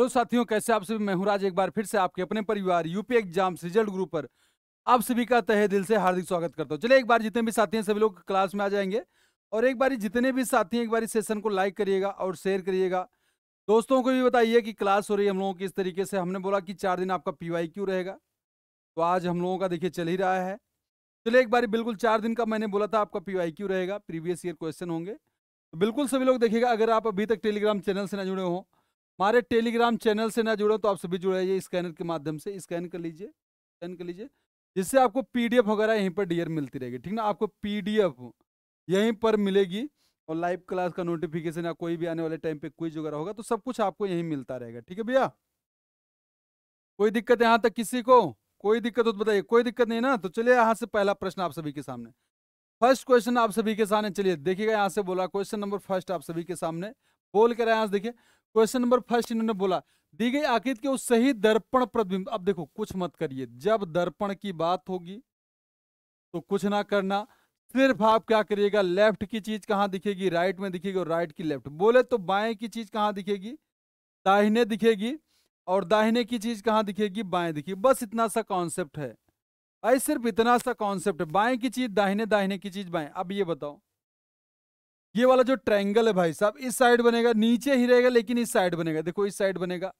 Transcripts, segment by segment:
hello साथियों कैसे आप सभी मैं हूं राज एक बार फिर से आपके अपने परिवार यूपी एग्जाम रिजल्ट ग्रुप पर आप सभी का तहे दिल से हार्दिक स्वागत करता हूँ चलिए एक बार जितने भी साथी हैं सभी लोग क्लास में आ जाएंगे और एक बार जितने भी साथी हैं एक बार सेशन को लाइक करिएगा और शेयर करिएगा दोस्तों को भी बताइए कि क्लास हो रही है हम लोगों की इस तरीके से हमने बोला कि चार दिन आपका पी क्यू रहेगा तो आज हम लोगों का देखिए चल ही रहा है चलिए एक बार बिल्कुल चार दिन का मैंने बोला था आपका पी क्यू रहेगा प्रीवियस ईयर क्वेश्चन होंगे तो बिल्कुल सभी लोग देखिएगा अगर आप अभी तक टेलीग्राम चैनल से ना जुड़े हों हमारे टेलीग्राम चैनल से ना जुड़ो तो आप सभी जुड़ जाइए स्कैनर के माध्यम से स्कैन कर लीजिए स्कैन कर लीजिए जिससे आपको पीडीएफ वगैरह यहीं पर डियर मिलती रहेगी ठीक ना आपको पीडीएफ यहीं पर मिलेगी और लाइव क्लास का नोटिफिकेशन या कोई भी आने वाले टाइम पे क्विज वगैरह होगा तो सब कुछ आपको यहीं मिलता रहेगा ठीक है भैया कोई दिक्कत यहाँ तक किसी को कोई दिक्कत हो तो बताइए कोई दिक्कत नहीं ना तो चलिए यहाँ से पहला प्रश्न आप सभी के सामने फर्स्ट क्वेश्चन आप सभी के सामने चलिए देखिएगा यहाँ से बोला क्वेश्चन नंबर फर्स्ट आप सभी के सामने बोल कर यहाँ देखिए क्वेश्चन नंबर फर्स्ट इन्होंने बोला दी गई आकृति के उस सही दर्पण प्रतिबिंब अब देखो कुछ मत करिए जब दर्पण की बात होगी तो कुछ ना करना सिर्फ आप क्या करिएगा लेफ्ट की चीज कहाँ दिखेगी राइट में दिखेगी और राइट की लेफ्ट बोले तो बाएं की चीज कहाँ दिखेगी दाहिने दिखेगी और दाहिने की चीज कहाँ दिखेगी बाएं दिखेगी बस इतना सा कॉन्सेप्ट है भाई सिर्फ इतना सा कॉन्सेप्ट है बाएं की चीज दाहिने दाहिने की चीज बाएं अब ये बताओ ये वाला जो ट्रायंगल है भाई साहब इस साइड बनेगा नीचे ही रहेगा लेकिन इस साइड बनेगा देखो इस साइड बनेगा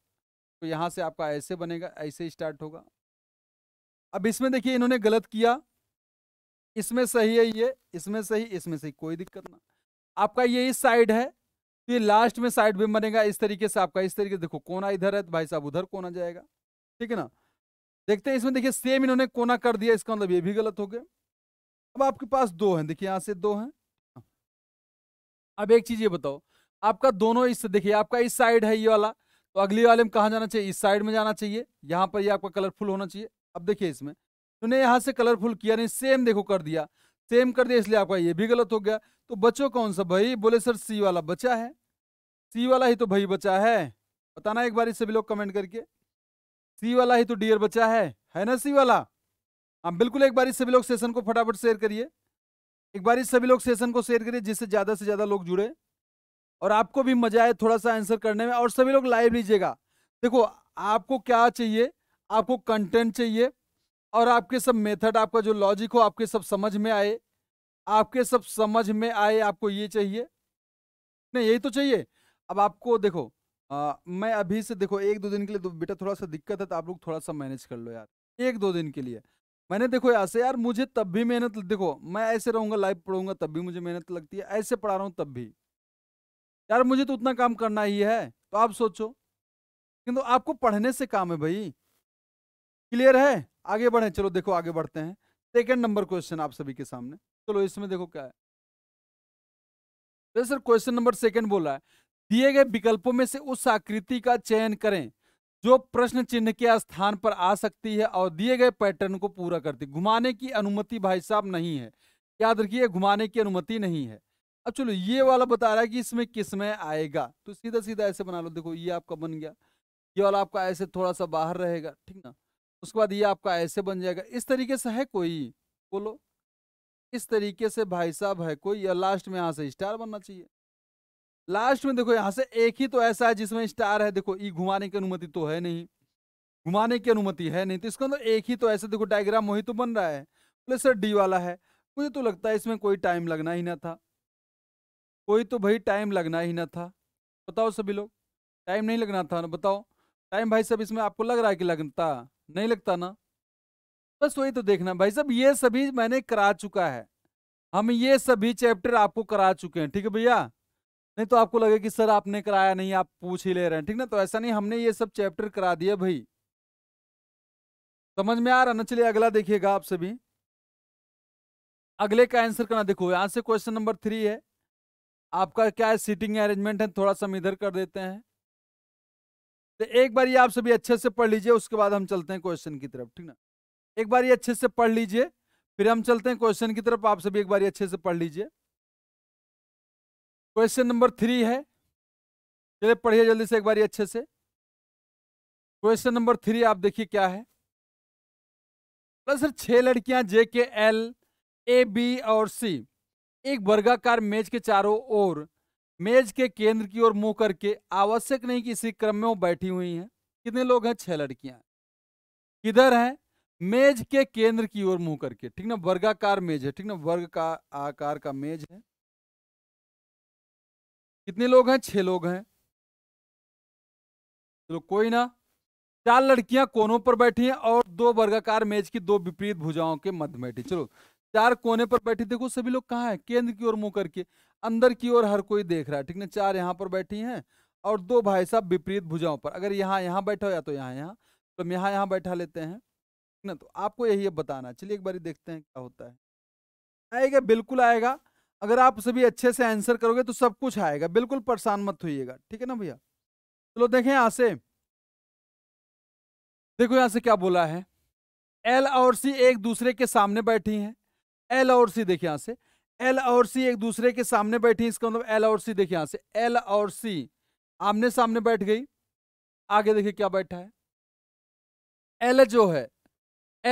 तो यहाँ से आपका ऐसे बनेगा ऐसे स्टार्ट होगा अब इसमें देखिए इन्होंने गलत किया इसमें सही है ये इसमें सही इसमें सही कोई दिक्कत ना आपका ये इस साइड है तो ये लास्ट में साइड भी बनेगा इस तरीके से आपका इस तरीके देखो कोना इधर है तो भाई साहब उधर कोना जाएगा ठीक है ना देखते हैं इसमें देखिए सेम इन्होंने कोना कर दिया इसका मतलब ये भी गलत हो गया अब आपके पास दो हैं देखिए यहाँ से दो हैं अब एक चीज ये बताओ आपका दोनों इस देखिए आपका इस साइड है ये वाला तो अगली वाले में कहा जाना चाहिए इस साइड में जाना चाहिए यहाँ पर ये आपका कलरफुल होना चाहिए अब देखिए इसमें तूने यहाँ से कलरफुल किया नहीं सेम देखो कर दिया सेम कर दिया इसलिए आपका ये भी गलत हो गया तो बचो कौन सा भाई बोले सर सी वाला बचा है सी वाला ही तो भाई बचा है बताना एक बार इससे भी लोग कमेंट करके सी वाला ही तो डियर बचा है है ना सी वाला हम हाँ, बिल्कुल एक बार इससे भी लोग सेशन को फटाफट शेयर करिए एक बार इस सभी लोग सेशन को शेयर करिए जिससे ज़्यादा से ज़्यादा लोग जुड़े और आपको भी मजा आए थोड़ा सा आंसर करने में और सभी लोग लाइव लीजिएगा देखो आपको क्या चाहिए आपको कंटेंट चाहिए और आपके सब मेथड आपका जो लॉजिक हो आपके सब समझ में आए आपके सब समझ में आए आपको ये चाहिए नहीं यही तो चाहिए अब आपको देखो आ, मैं अभी से देखो एक दो दिन के लिए तो बेटा थोड़ा सा दिक्कत है तो आप लोग थोड़ा सा मैनेज कर लो यार एक दो दिन के लिए मैंने देखो यहाँ से यार मुझे तब भी मेहनत देखो मैं ऐसे रहूंगा लाइव पढ़ूंगा तब भी मुझे मेहनत लगती है ऐसे पढ़ा रहा हूँ तब भी यार मुझे तो उतना काम करना ही है तो आप सोचो किंतु तो आपको पढ़ने से काम है भाई क्लियर है आगे बढ़े चलो देखो आगे बढ़ते हैं सेकेंड नंबर क्वेश्चन आप सभी के सामने चलो इसमें देखो क्या है तो सर क्वेश्चन नंबर सेकेंड बोला है दिए गए विकल्पों में से उस आकृति का चयन करें जो प्रश्न चिन्ह के स्थान पर आ सकती है और दिए गए पैटर्न को पूरा करती घुमाने की अनुमति भाई साहब नहीं है याद रखिए घुमाने की अनुमति नहीं है अब चलो ये वाला बता रहा है कि इसमें किस में आएगा तो सीधा सीधा ऐसे बना लो देखो ये आपका बन गया ये वाला आपका ऐसे थोड़ा सा बाहर रहेगा ठीक ना उसके बाद ये आपका ऐसे बन जाएगा इस तरीके से है कोई बोलो इस तरीके से भाई साहब है कोई या लास्ट में यहाँ से स्टार बनना चाहिए लास्ट में देखो यहाँ से एक ही तो ऐसा है जिसमें स्टार है देखो ई e घुमाने की अनुमति तो है नहीं घुमाने की अनुमति है नहीं तो इसका अंदर एक ही तो ऐसा देखो डायग्राम वही तो बन रहा है प्लस सर डी वाला है मुझे तो लगता है इसमें कोई टाइम लगना ही ना था कोई तो भाई टाइम लगना ही ना था बताओ सभी लोग टाइम नहीं लगना था ना बताओ टाइम भाई सब इसमें आपको लग रहा है कि लगता नहीं लगता ना बस वही तो देखना भाई सब ये सभी मैंने करा चुका है हम ये सभी चैप्टर आपको करा चुके हैं ठीक है भैया नहीं तो आपको लगे कि सर आपने कराया नहीं आप पूछ ही ले रहे हैं ठीक ना तो ऐसा नहीं हमने ये सब चैप्टर करा दिया भाई समझ में आ रहा ना चलिए अगला देखिएगा आप सभी अगले का आंसर करना देखो यहां से क्वेश्चन नंबर थ्री है आपका क्या है सीटिंग अरेंजमेंट है थोड़ा सा हम इधर कर देते हैं तो एक बार ये आप सभी अच्छे से पढ़ लीजिए उसके बाद हम चलते हैं क्वेश्चन की तरफ ठीक ना एक बार ये अच्छे से पढ़ लीजिए फिर हम चलते हैं क्वेश्चन की तरफ आप सभी एक बार अच्छे से पढ़ लीजिए क्वेश्चन नंबर थ्री है चलिए पढ़िए जल्दी से एक बार अच्छे से क्वेश्चन नंबर थ्री आप देखिए क्या है सर छह लड़कियां जे के एल ए बी और सी एक वर्गाकार मेज के चारों ओर मेज के केंद्र की ओर मुंह करके आवश्यक नहीं कि इसी क्रम में वो बैठी हुई हैं कितने लोग हैं छह लड़कियां किधर हैं मेज के केंद्र की ओर मुंह करके ठीक ना वर्गाकार मेज है ठीक ना वर्ग का आकार का मेज है कितने लोग हैं छह लोग हैं चलो तो कोई ना चार लड़कियां कोनों पर बैठी हैं और दो वर्गाकार मेज की दो विपरीत भुजाओं के मध्य बैठी चलो चार कोने पर बैठी देखो सभी लोग कहाँ हैं केंद्र की ओर मुंह करके अंदर की ओर हर कोई देख रहा है ठीक ना चार यहाँ पर बैठी हैं और दो भाई साहब विपरीत भुजाओं पर अगर यहाँ यहाँ बैठा हो या तो यहाँ यहाँ तो हम यहाँ यहाँ बैठा लेते हैं ना तो आपको यही बताना चलिए एक बार देखते हैं क्या होता है आएगा बिल्कुल आएगा अगर आप सभी अच्छे से आंसर करोगे तो सब कुछ आएगा बिल्कुल परेशान मत होइएगा ठीक है ना भैया चलो देखें यहां से देखो यहां से क्या बोला है एल और सी एक दूसरे के सामने बैठी हैं एल और सी देखिए यहां से एल और सी एक दूसरे के सामने बैठी इसका मतलब एल और सी देखिए यहां से एल और सी आमने सामने बैठ गई आगे देखिए क्या बैठा है एल जो है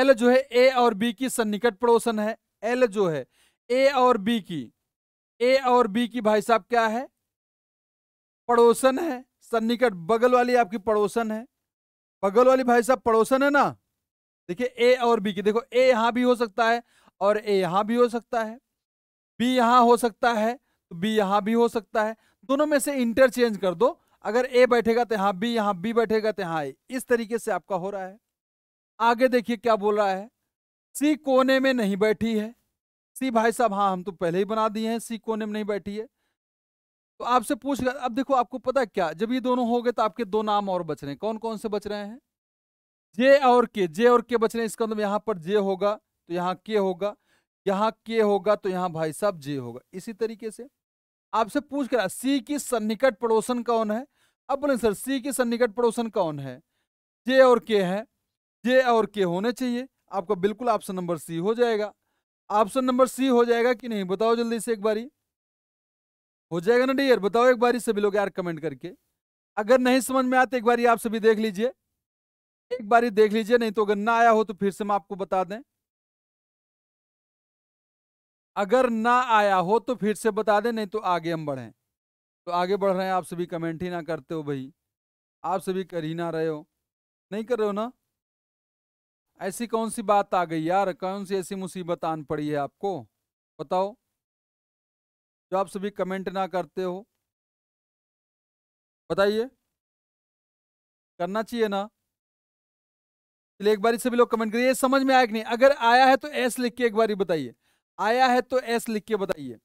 एल जो है ए और बी की सन्निकट पड़ोसन है एल जो है ए और बी की ए और बी की भाई साहब क्या है पड़ोसन है सन्निकट बगल वाली आपकी पड़ोसन है बगल वाली भाई साहब पड़ोसन है ना देखिए ए और बी की देखो ए यहां भी हो सकता है और ए यहां भी हो सकता है बी यहाँ हो सकता है तो बी यहाँ भी हो सकता है दोनों में से इंटरचेंज कर दो अगर ए बैठेगा तो यहां बी यहाँ बी बैठेगा तो यहाँ ए इस तरीके से आपका हो रहा है आगे देखिए क्या बोल रहा है सी कोने में नहीं बैठी है सी भाई साहब हाँ हम तो पहले ही बना दिए हैं सी कोने में नहीं बैठी है तो आपसे पूछ गया अब देखो आपको पता है क्या जब ये दोनों हो गए तो आपके दो नाम और बच रहे हैं कौन कौन से बच रहे हैं जे और के जे और के बच रहे हैं इसका मतलब यहाँ पर जे होगा तो यहाँ के होगा यहाँ के होगा तो यहाँ भाई साहब जे होगा इसी तरीके से आपसे पूछ कर सी की सन्निकट पड़ोसन कौन है अब बोले सर सी की सन्निकट पड़ोसन कौन है जे और के है जे और के होने चाहिए आपका बिल्कुल ऑप्शन नंबर सी हो जाएगा ऑप्शन नंबर सी हो जाएगा कि नहीं बताओ जल्दी से एक बारी हो जाएगा ना डियर बताओ एक बारी सभी लोग यार कमेंट करके अगर नहीं समझ में आते एक बारी आप सभी देख लीजिए एक बारी देख लीजिए नहीं तो अगर ना आया हो तो फिर से हम आपको बता दें अगर ना आया हो तो फिर से बता दें नहीं तो आगे हम बढ़ें तो आगे बढ़ रहे हैं आप सभी कमेंट ही ना करते हो भाई आप सभी कर ही ना रहे हो नहीं कर रहे हो ना ऐसी कौन सी बात आ गई यार कौन सी ऐसी मुसीबत आन पड़ी है आपको बताओ जो आप सभी कमेंट ना करते हो बताइए करना चाहिए ना चलिए एक बार सभी लोग कमेंट करिए समझ में आया कि नहीं अगर आया है तो एस लिख के एक बार बताइए आया है तो एस लिख के बताइए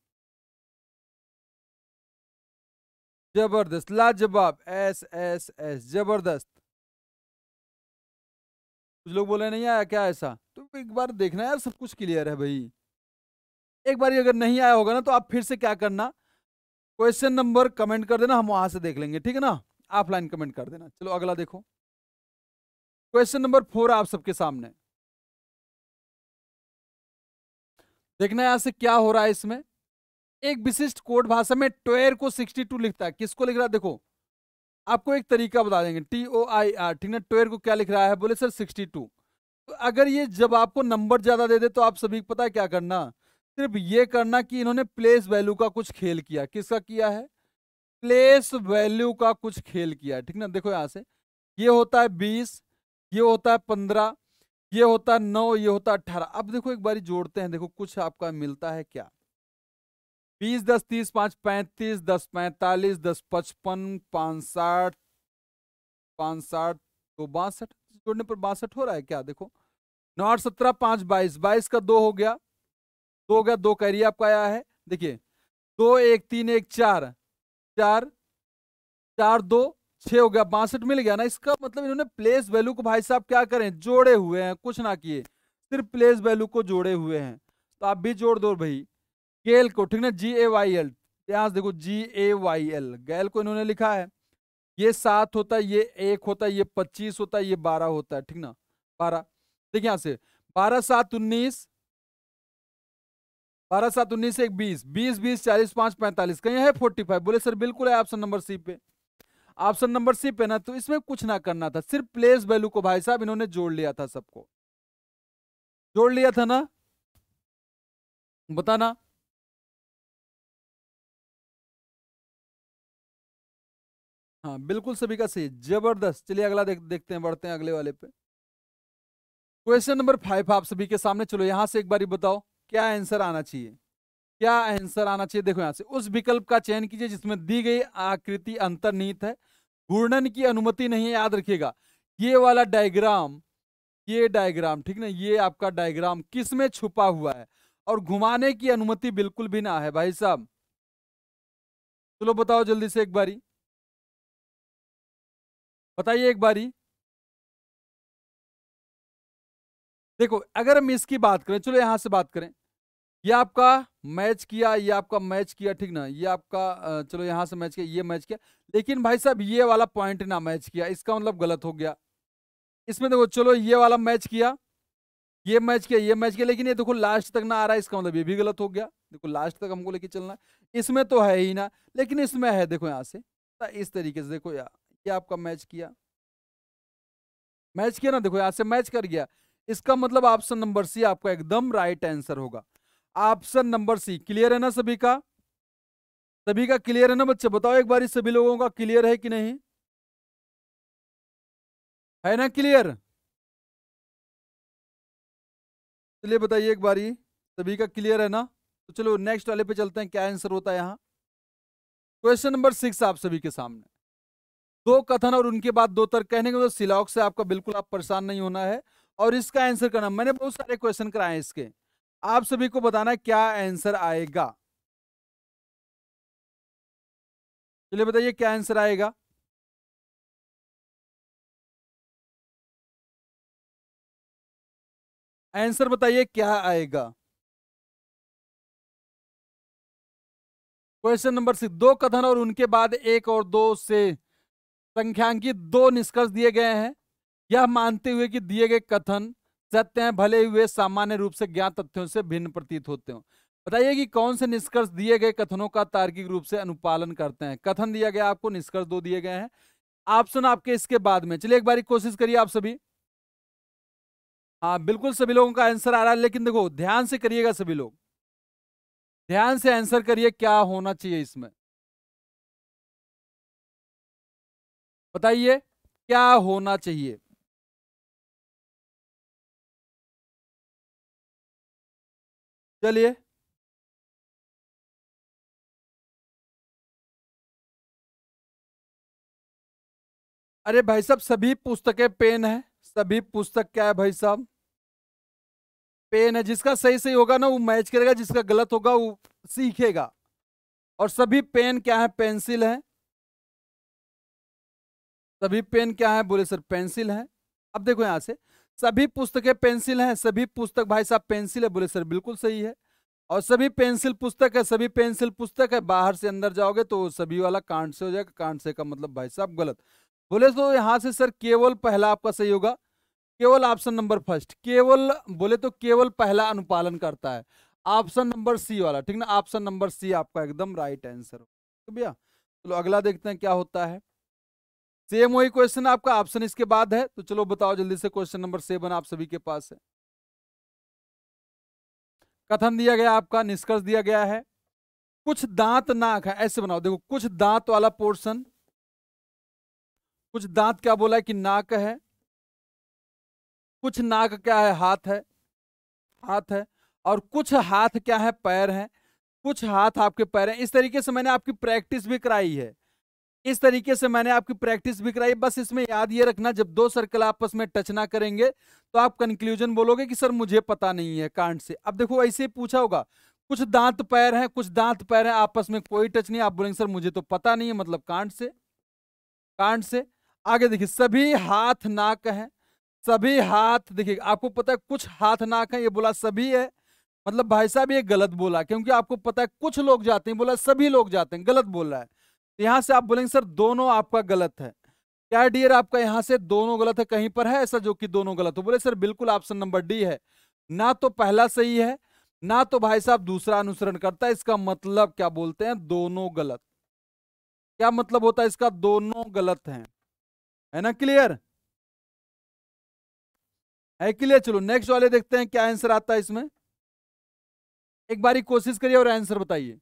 जबरदस्त लाजवाब एस एस एस जबरदस्त कुछ लोग बोले नहीं आया क्या ऐसा तो एक बार देखना यार सब कुछ क्लियर है भाई एक बार अगर नहीं आया होगा ना तो आप फिर से क्या करना क्वेश्चन नंबर कमेंट कर देना हम वहां से देख लेंगे ठीक है ना ऑफलाइन कमेंट कर देना चलो अगला देखो क्वेश्चन नंबर फोर आप सबके सामने देखना यहां से क्या हो रहा है इसमें एक विशिष्ट कोड भाषा में ट्वेर को 62 लिखता है किसको लिख रहा है देखो आपको एक तरीका बता देंगे टी ओ आई आर ठीक ना ट्वेल्व को क्या लिख रहा है बोले सर सिक्सटी टू तो अगर ये जब आपको नंबर ज़्यादा दे दे तो आप सभी को पता है क्या करना सिर्फ ये करना कि इन्होंने प्लेस वैल्यू का कुछ खेल किया किसका किया है प्लेस वैल्यू का कुछ खेल किया है ठीक ना देखो यहाँ से ये होता है बीस ये होता है पंद्रह ये होता है नौ ये होता है अट्ठारह अब देखो एक बार जोड़ते हैं देखो कुछ आपका मिलता है क्या बीस दस तीस पांच पैंतीस दस पैंतालीस दस पचपन पांच साठ पांच साठ दो बासठ जोड़ने पर बासठ हो रहा है क्या देखो नौ आठ सत्रह पांच बाईस बाईस का दो हो गया दो हो गया दो कैरी आपका आया है देखिए दो एक तीन एक चार चार चार दो छ हो गया बासठ मिल गया ना इसका मतलब इन्होंने प्लेस वैल्यू को भाई साहब क्या करें जोड़े हुए हैं कुछ ना किए सिर्फ प्लेस वैल्यू को जोड़े हुए हैं तो आप भी जोड़ दो भाई गेल को ठीक ना जी ए वाई एल यहां देखो जी ए वाई एल गैल को इन्होंने लिखा है ये सात होता है ये एक होता है ये पच्चीस होता है ये बारह होता है ठीक ना बारह देखिए यहां से बारह सात उन्नीस बारह सात उन्नीस एक बीस बीस बीस चालीस पांच पैंतालीस कहीं है फोर्टी फाइव बोले सर बिल्कुल है ऑप्शन नंबर सी पे ऑप्शन नंबर सी पे ना तो इसमें कुछ ना करना था सिर्फ प्लेस वैल्यू को भाई साहब इन्होंने जोड़ लिया था सबको जोड़ लिया था ना बताना हाँ बिल्कुल सभी का सही जबरदस्त चलिए अगला देख देखते हैं बढ़ते हैं अगले वाले पे क्वेश्चन नंबर फाइव आप सभी के सामने चलो यहाँ से एक बार बताओ क्या आंसर आना चाहिए क्या आंसर आना चाहिए देखो यहाँ से उस विकल्प का चयन कीजिए जिसमें दी गई आकृति अंतर्निहित है घूर्णन की अनुमति नहीं है याद रखिएगा ये वाला डायग्राम ये डायग्राम ठीक ना ये आपका डायग्राम किस में छुपा हुआ है और घुमाने की अनुमति बिल्कुल भी ना है भाई साहब चलो बताओ जल्दी से एक बारी बताइए एक बारी देखो अगर हम इसकी बात करें चलो यहां से बात करें ये आपका मैच किया ये आपका मैच किया ठीक ना ये आपका चलो यहां से मैच किया ये मैच किया लेकिन भाई साहब ये वाला पॉइंट ना मैच किया इसका मतलब गलत हो गया इसमें देखो चलो ये वाला मैच किया ये मैच किया ये मैच किया लेकिन ये देखो लास्ट तक ना आ रहा है इसका मतलब ये भी गलत हो गया देखो लास्ट तक हमको लेके चलना इसमें तो है ही ना लेकिन इसमें है देखो यहाँ से तो इस तरीके से देखो यार ये आपका मैच किया मैच किया ना देखो यहां से मैच कर गया इसका मतलब ऑप्शन नंबर सी आपका एकदम राइट आंसर होगा ऑप्शन नंबर सी क्लियर है ना सभी का सभी का क्लियर है ना बच्चे बताओ एक बार सभी लोगों का क्लियर है कि नहीं है ना क्लियर चलिए बताइए एक बार सभी का क्लियर है ना तो चलो नेक्स्ट वाले पे चलते हैं क्या आंसर होता है यहाँ क्वेश्चन नंबर सिक्स आप सभी के सामने दो कथन और उनके बाद दो तर्क कहने के मतलब तो सिलॉक से आपका बिल्कुल आप परेशान नहीं होना है और इसका आंसर करना मैंने बहुत सारे क्वेश्चन कराए इसके आप सभी को बताना क्या आंसर आएगा चलिए बताइए क्या आंसर आएगा आंसर बताइए क्या आएगा क्वेश्चन नंबर सिक्स दो कथन और उनके बाद एक और दो से संख्यांकित दो निष्कर्ष दिए गए हैं यह मानते हुए कि दिए गए कथन सत्य हैं भले ही वे सामान्य रूप से ज्ञात तथ्यों से भिन्न प्रतीत होते हो बताइए कि कौन से निष्कर्ष दिए गए कथनों का तार्किक रूप से अनुपालन करते हैं कथन दिया गया आपको निष्कर्ष दो दिए गए हैं ऑप्शन आपके इसके बाद में चलिए एक बार कोशिश करिए आप सभी हाँ बिल्कुल सभी लोगों का आंसर आ रहा है लेकिन देखो ध्यान से करिएगा सभी लोग ध्यान से आंसर करिए क्या होना चाहिए इसमें बताइए क्या होना चाहिए चलिए अरे भाई साहब सभी पुस्तकें पेन है सभी पुस्तक क्या है भाई साहब पेन है जिसका सही सही होगा ना वो मैच करेगा जिसका गलत होगा वो सीखेगा और सभी पेन क्या है पेंसिल है सभी पेन क्या है बोले सर पेंसिल है अब देखो यहाँ से सभी पुस्तकें पेंसिल हैं सभी पुस्तक भाई साहब पेंसिल है बोले सर बिल्कुल सही है और सभी पेंसिल पुस्तक है सभी पेंसिल पुस्तक है बाहर से अंदर जाओगे तो सभी वाला कांड से हो जाएगा कांड से का मतलब भाई साहब गलत बोले तो यहाँ से सर केवल पहला आपका सही होगा केवल ऑप्शन नंबर फर्स्ट केवल बोले तो केवल पहला अनुपालन करता है ऑप्शन नंबर सी वाला ठीक ना ऑप्शन नंबर सी आपका एकदम राइट आंसर हो भैया चलो अगला देखते हैं क्या होता है सेम वही क्वेश्चन आपका ऑप्शन इसके बाद है तो चलो बताओ जल्दी से क्वेश्चन नंबर सेवन आप सभी के पास है कथन दिया गया आपका निष्कर्ष दिया गया है कुछ दांत नाक है ऐसे बनाओ देखो कुछ दांत वाला पोर्शन कुछ दांत क्या बोला है कि नाक है कुछ नाक क्या है हाथ है हाथ है और कुछ हाथ क्या है पैर है कुछ हाथ आपके पैर हैं इस तरीके से मैंने आपकी प्रैक्टिस भी कराई है इस तरीके से मैंने आपकी प्रैक्टिस भी कराई बस इसमें याद ये रखना जब दो सर्कल आपस में टच ना करेंगे तो आप कंक्लूजन बोलोगे कि सर मुझे पता नहीं है कांड से अब देखो ऐसे ही पूछा होगा कुछ दांत पैर हैं कुछ दांत पैर हैं आपस में कोई टच नहीं आप बोलेंगे सर मुझे तो पता नहीं है मतलब कांड से कांड से आगे देखिए सभी हाथ नाक है सभी हाथ देखिए आपको पता है कुछ हाथ नाक है ये बोला सभी है मतलब भाई साहब ये गलत बोला क्योंकि आपको पता है कुछ लोग जाते हैं बोला सभी लोग जाते हैं गलत बोल रहा है यहां से आप बोलेंगे सर दोनों आपका गलत है क्या डियर आपका यहां से दोनों गलत है कहीं पर है ऐसा जो कि दोनों गलत हो बोले सर बिल्कुल ऑप्शन नंबर डी है ना तो पहला सही है ना तो भाई साहब दूसरा अनुसरण करता है इसका मतलब क्या बोलते हैं दोनों गलत क्या मतलब होता है इसका दोनों गलत हैं है ना क्लियर है क्लियर चलो नेक्स्ट वाले देखते हैं क्या आंसर आता है इसमें एक बारी कोशिश करिए और आंसर बताइए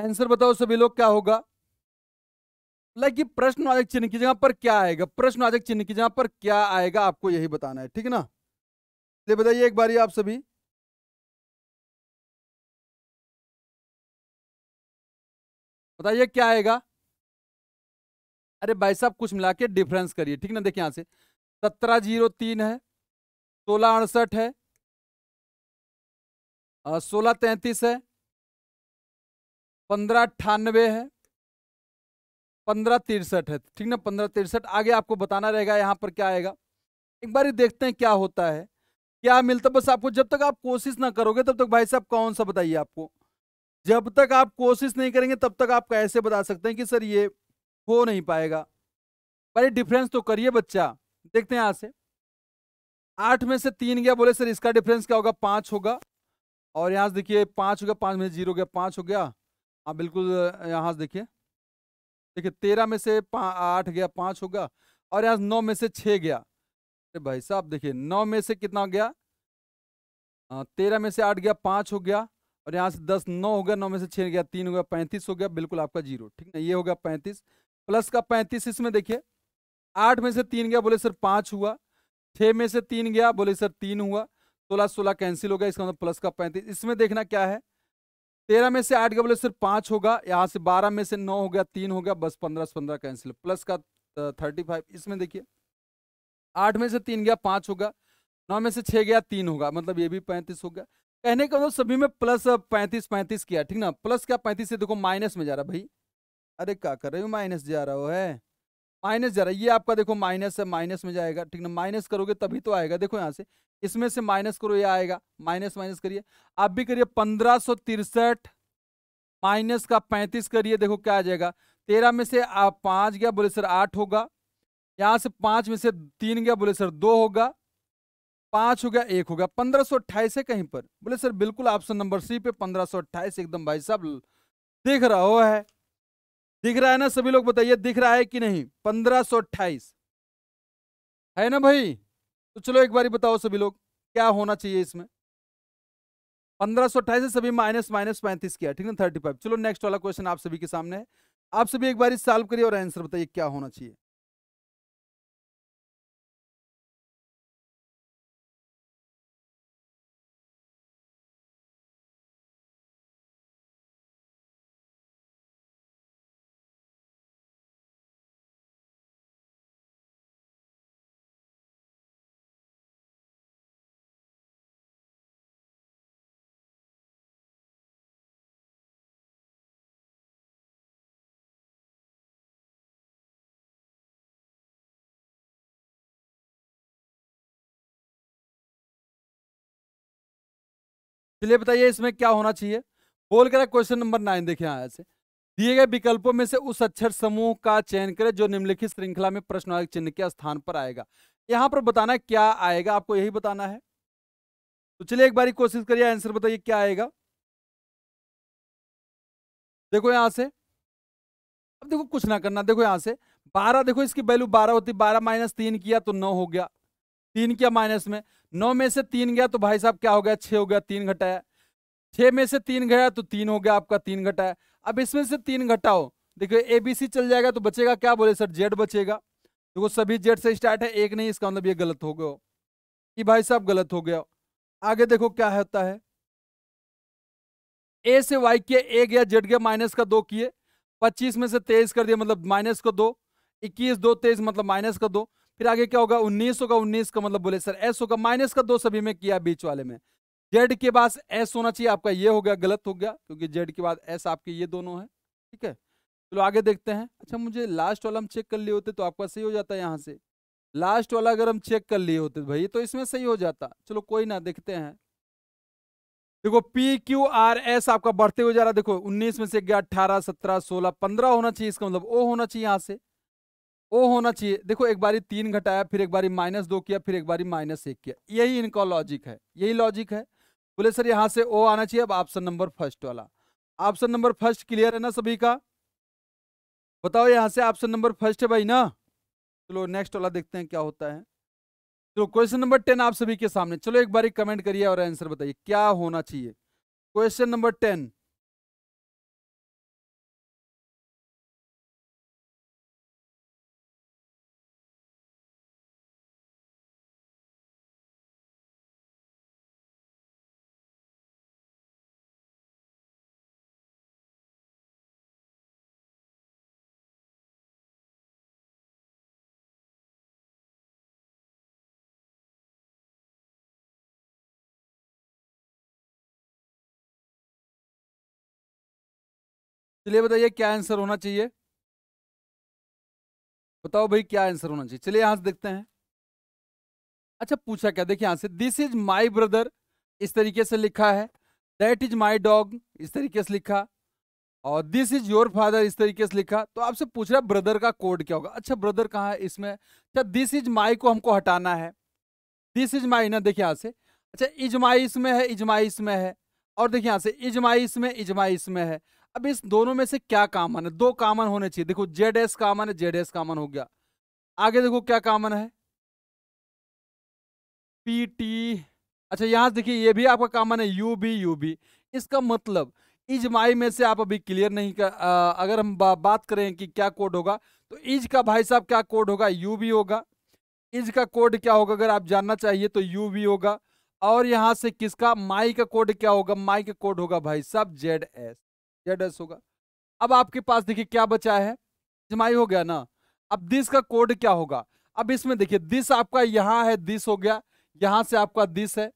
आंसर बताओ सभी लोग क्या होगा लाइक ये प्रश्नवाचक चिन्ह की जगह पर क्या आएगा प्रश्नवाचक चिन्ह की जगह पर क्या आएगा आपको यही बताना है ठीक है ना ये बताइए एक बार आप सभी बताइए क्या आएगा अरे भाई साहब कुछ मिला के डिफरेंस करिए ठीक ना देखिए यहां से सत्रह जीरो तीन है सोलह अड़सठ है सोलह तैंतीस है पंद्रह अट्ठानबे है पंद्रह तिरसठ है ठीक ना पंद्रह तिरसठ आगे आपको बताना रहेगा यहाँ पर क्या आएगा एक बार देखते हैं क्या होता है क्या मिलता बस आपको जब तक आप कोशिश ना करोगे तब तक भाई साहब कौन सा बताइए आपको जब तक आप कोशिश नहीं करेंगे तब तक आप कैसे बता सकते हैं कि सर ये हो नहीं पाएगा भाई डिफरेंस तो करिए बच्चा देखते हैं यहाँ से आठ में से तीन गया बोले सर इसका डिफरेंस क्या होगा पाँच होगा और यहाँ से देखिए पाँच हो गया पाँच में जीरो गया पाँच हो गया आप हाँ, बिल्कुल यहाँ से देखिए देखिए तेरह में से आठ गया पाँच होगा और यहाँ नौ में से छः गया अरे भाई साहब देखिए नौ में से कितना गया तेरह में से आठ गया पाँच हो गया और यहाँ से दस नौ हो गया नौ में से छः गया तीन हो गया पैंतीस हो गया बिल्कुल आपका जीरो ठीक ना ये हो गया पैंतीस प्लस का पैंतीस इसमें देखिए आठ में से तीन गया बोले सर पाँच हुआ छः में से तीन गया बोले सर तीन हुआ सोलह सोलह कैंसिल हो गया इसका मतलब प्लस का पैंतीस इसमें देखना क्या है तेरह में से आठ गया बोले सिर्फ पांच होगा यहाँ से बारह में से नौ हो गया तीन हो गया बस पंद्रह से पंद्रह कैंसिल प्लस का थर्टी फाइव इसमें देखिए आठ में से तीन गया पांच होगा नौ में से छह गया तीन होगा मतलब ये भी पैंतीस होगा कहने का मतलब सभी में प्लस पैंतीस पैंतीस किया ठीक ना प्लस क्या पैंतीस से देखो माइनस में जा रहा भाई अरे क्या कर रहे हो माइनस जा रहा हो है माइनस जा रहा है ये आपका देखो माइनस है माइनस में जाएगा ठीक ना माइनस करोगे तभी तो आएगा देखो यहाँ से इसमें से माइनस करो ये आएगा माइनस माइनस करिए आप भी करिए पंद्रह तिरसठ माइनस का पैंतीस करिए देखो क्या आ जाएगा तेरह में से आप पाँच गया बोले सर आठ होगा यहाँ से पाँच में से तीन गया बोले सर दो होगा पाँच हो गया एक हो गया पंद्रह सौ अट्ठाईस है कहीं पर बोले सर बिल्कुल ऑप्शन नंबर सी पे पंद्रह सौ अट्ठाईस एकदम भाई साहब देख रहा हो है दिख रहा है ना सभी लोग बताइए दिख रहा है कि नहीं पंद्रह सौ अट्ठाईस है ना भाई तो चलो एक बार बताओ सभी लोग क्या होना चाहिए इसमें पंद्रह सौ अट्ठाईस से सभी माइनस माइनस पैंतीस किया ठीक ना थर्टी फाइव चलो नेक्स्ट वाला क्वेश्चन आप सभी के सामने है आप सभी एक बार सॉल्व करिए और आंसर बताइए क्या होना चाहिए चलिए बताइए इसमें क्या होना चाहिए बोल कर क्वेश्चन नंबर नाइन देखे यहाँ से दिए गए विकल्पों में से उस अक्षर समूह का चयन करें जो निम्नलिखित श्रृंखला में प्रश्नवाचक चिन्ह के स्थान पर आएगा यहाँ पर बताना है क्या आएगा आपको यही बताना है तो चलिए एक बारी कोशिश करिए आंसर बताइए क्या आएगा देखो यहां से अब देखो कुछ ना करना देखो यहां से बारह देखो इसकी वैल्यू बारह होती बारह माइनस तीन किया तो नौ हो गया तीन किया माइनस में नौ में से तीन गया तो भाई साहब क्या हो गया छह हो गया तीन घटाया छह में से तीन गया तो तीन हो गया आपका तीन घटाया अब इसमें से तीन घटाओ देखो ए बी सी चल जाएगा तो बचेगा क्या बोले सर जेड बचेगा देखो सभी जेड से स्टार्ट है एक नहीं इसका मतलब ये गलत हो गया कि भाई साहब गलत हो गया आगे देखो क्या होता है ए से वाई किए ए गया जेड गया माइनस का दो किए पच्चीस में से तेईस कर दिया मतलब माइनस का दो इक्कीस दो तेईस मतलब माइनस का दो फिर आगे क्या होगा उन्नीस होगा उन्नीस का मतलब बोले सर एस होगा माइनस का दो सभी में किया बीच वाले में जेड के पास एस होना चाहिए आपका ये हो गया गलत हो गया क्योंकि जेड के बाद एस आपके ये दोनों है ठीक है चलो आगे देखते हैं अच्छा मुझे लास्ट वाला हम चेक कर लिए होते तो आपका सही हो जाता है यहाँ से लास्ट वाला अगर हम चेक कर लिए होते भाई तो इसमें सही हो जाता चलो कोई ना देखते हैं देखो पी क्यू आर एस आपका बढ़ते हुए जा रहा देखो 19 में से गया 18 17 16 15 होना चाहिए इसका मतलब ओ होना चाहिए यहाँ से ओ होना चाहिए देखो एक बारी तीन घटाया फिर एक बारी माइनस दो किया फिर एक बारी माइनस एक किया यही इनका लॉजिक है यही लॉजिक है बोले सर यहाँ से ओ आना चाहिए अब ऑप्शन नंबर फर्स्ट वाला ऑप्शन नंबर फर्स्ट क्लियर है ना सभी का बताओ यहाँ से ऑप्शन नंबर फर्स्ट है भाई ना चलो नेक्स्ट वाला देखते हैं क्या होता है चलो क्वेश्चन नंबर टेन आप सभी के सामने चलो एक बारी कमेंट करिए और आंसर बताइए क्या होना चाहिए क्वेश्चन नंबर टेन चलिए बताइए क्या आंसर होना चाहिए बताओ भाई क्या आंसर होना चाहिए चलिए यहां से देखते हैं अच्छा पूछा क्या देखिए यहां से दिस इज माई ब्रदर इस तरीके से लिखा है दैट इज माई डॉग इस तरीके से लिखा और दिस इज योर फादर इस तरीके से लिखा तो आपसे पूछ रहा है ब्रदर का कोड क्या होगा अच्छा ब्रदर कहाँ है इसमें अच्छा दिस इज माई को हमको हटाना है दिस इज माई ना देखिए यहाँ से अच्छा इजमाई इसमें है इजमाई इसमें है और देखिए यहाँ से इजमाई इसमें इजमाई इसमें है अब इस दोनों में से क्या कामन है दो कामन होने चाहिए देखो जेड एस कामन है जेड एस कामन हो गया आगे देखो क्या कामन है पी टी अच्छा यहां देखिए ये भी आपका कामन है यू बी यू बी इसका मतलब इज माई में से आप अभी क्लियर नहीं कर आ, अगर हम बा, बात करें कि क्या कोड होगा तो इज का भाई साहब क्या कोड होगा यू बी होगा इज का कोड क्या होगा अगर आप जानना चाहिए तो यू बी होगा और यहां से किसका माई का कोड क्या होगा माई का कोड होगा भाई साहब जेड एस जेड एस होगा अब आपके पास देखिए क्या बचा है जमाई हो गया ना अब दिस का कोड क्या होगा अब इसमें देखिए दिस आपका यहाँ है दिस हो गया यहां से आपका दिस है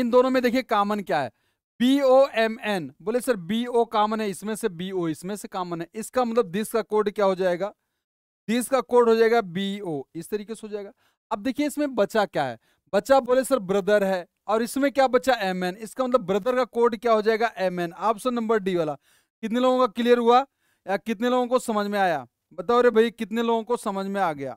इन दोनों में देखिए कामन क्या है बी ओ एम एन बोले सर बी ओ कामन है इसमें से बी ओ इसमें से कामन है इसका मतलब दिस का कोड क्या हो जाएगा दिस का कोड हो जाएगा बी ओ इस तरीके से हो जाएगा अब देखिए इसमें बचा क्या है बचा बोले सर ब्रदर है और इसमें क्या बचा एम एन इसका मतलब ब्रदर का कोड क्या हो जाएगा M N option number D वाला कितने लोगों का क्लियर हुआ या कितने लोगों को समझ में आया बताओ रे भाई कितने लोगों को समझ में आ गया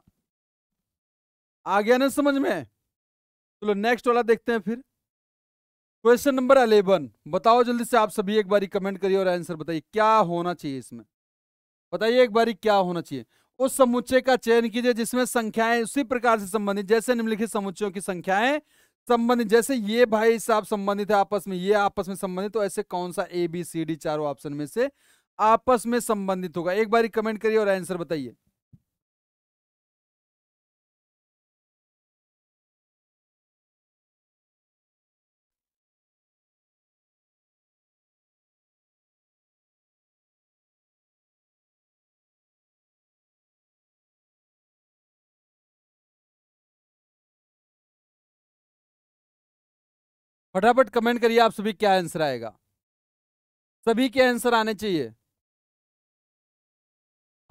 आ गया ना समझ में चलो तो नेक्स्ट वाला देखते हैं फिर क्वेश्चन नंबर अलेवन बताओ जल्दी से आप सभी एक बारी कमेंट करिए और आंसर बताइए क्या होना चाहिए इसमें बताइए एक बारी क्या होना चाहिए उस समुच्चय का चयन कीजिए जिसमें संख्याएं उसी प्रकार से संबंधित जैसे निम्नलिखित समुच्चयों की संख्याएं संबंधित जैसे ये भाई साहब संबंधित है आपस में ये आपस में संबंधित तो ऐसे कौन सा ए बी सी डी चारों ऑप्शन में से आपस में संबंधित होगा एक बार कमेंट करिए और आंसर बताइए फटाफट कमेंट करिए आप सभी क्या आंसर आएगा सभी के आंसर आने चाहिए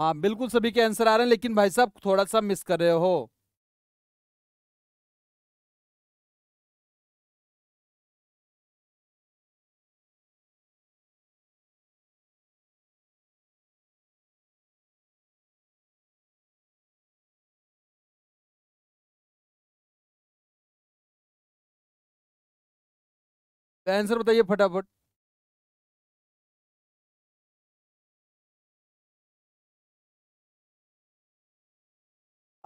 हाँ बिल्कुल सभी के आंसर आ रहे हैं लेकिन भाई साहब थोड़ा सा मिस कर रहे हो आंसर तो बताइए फटाफट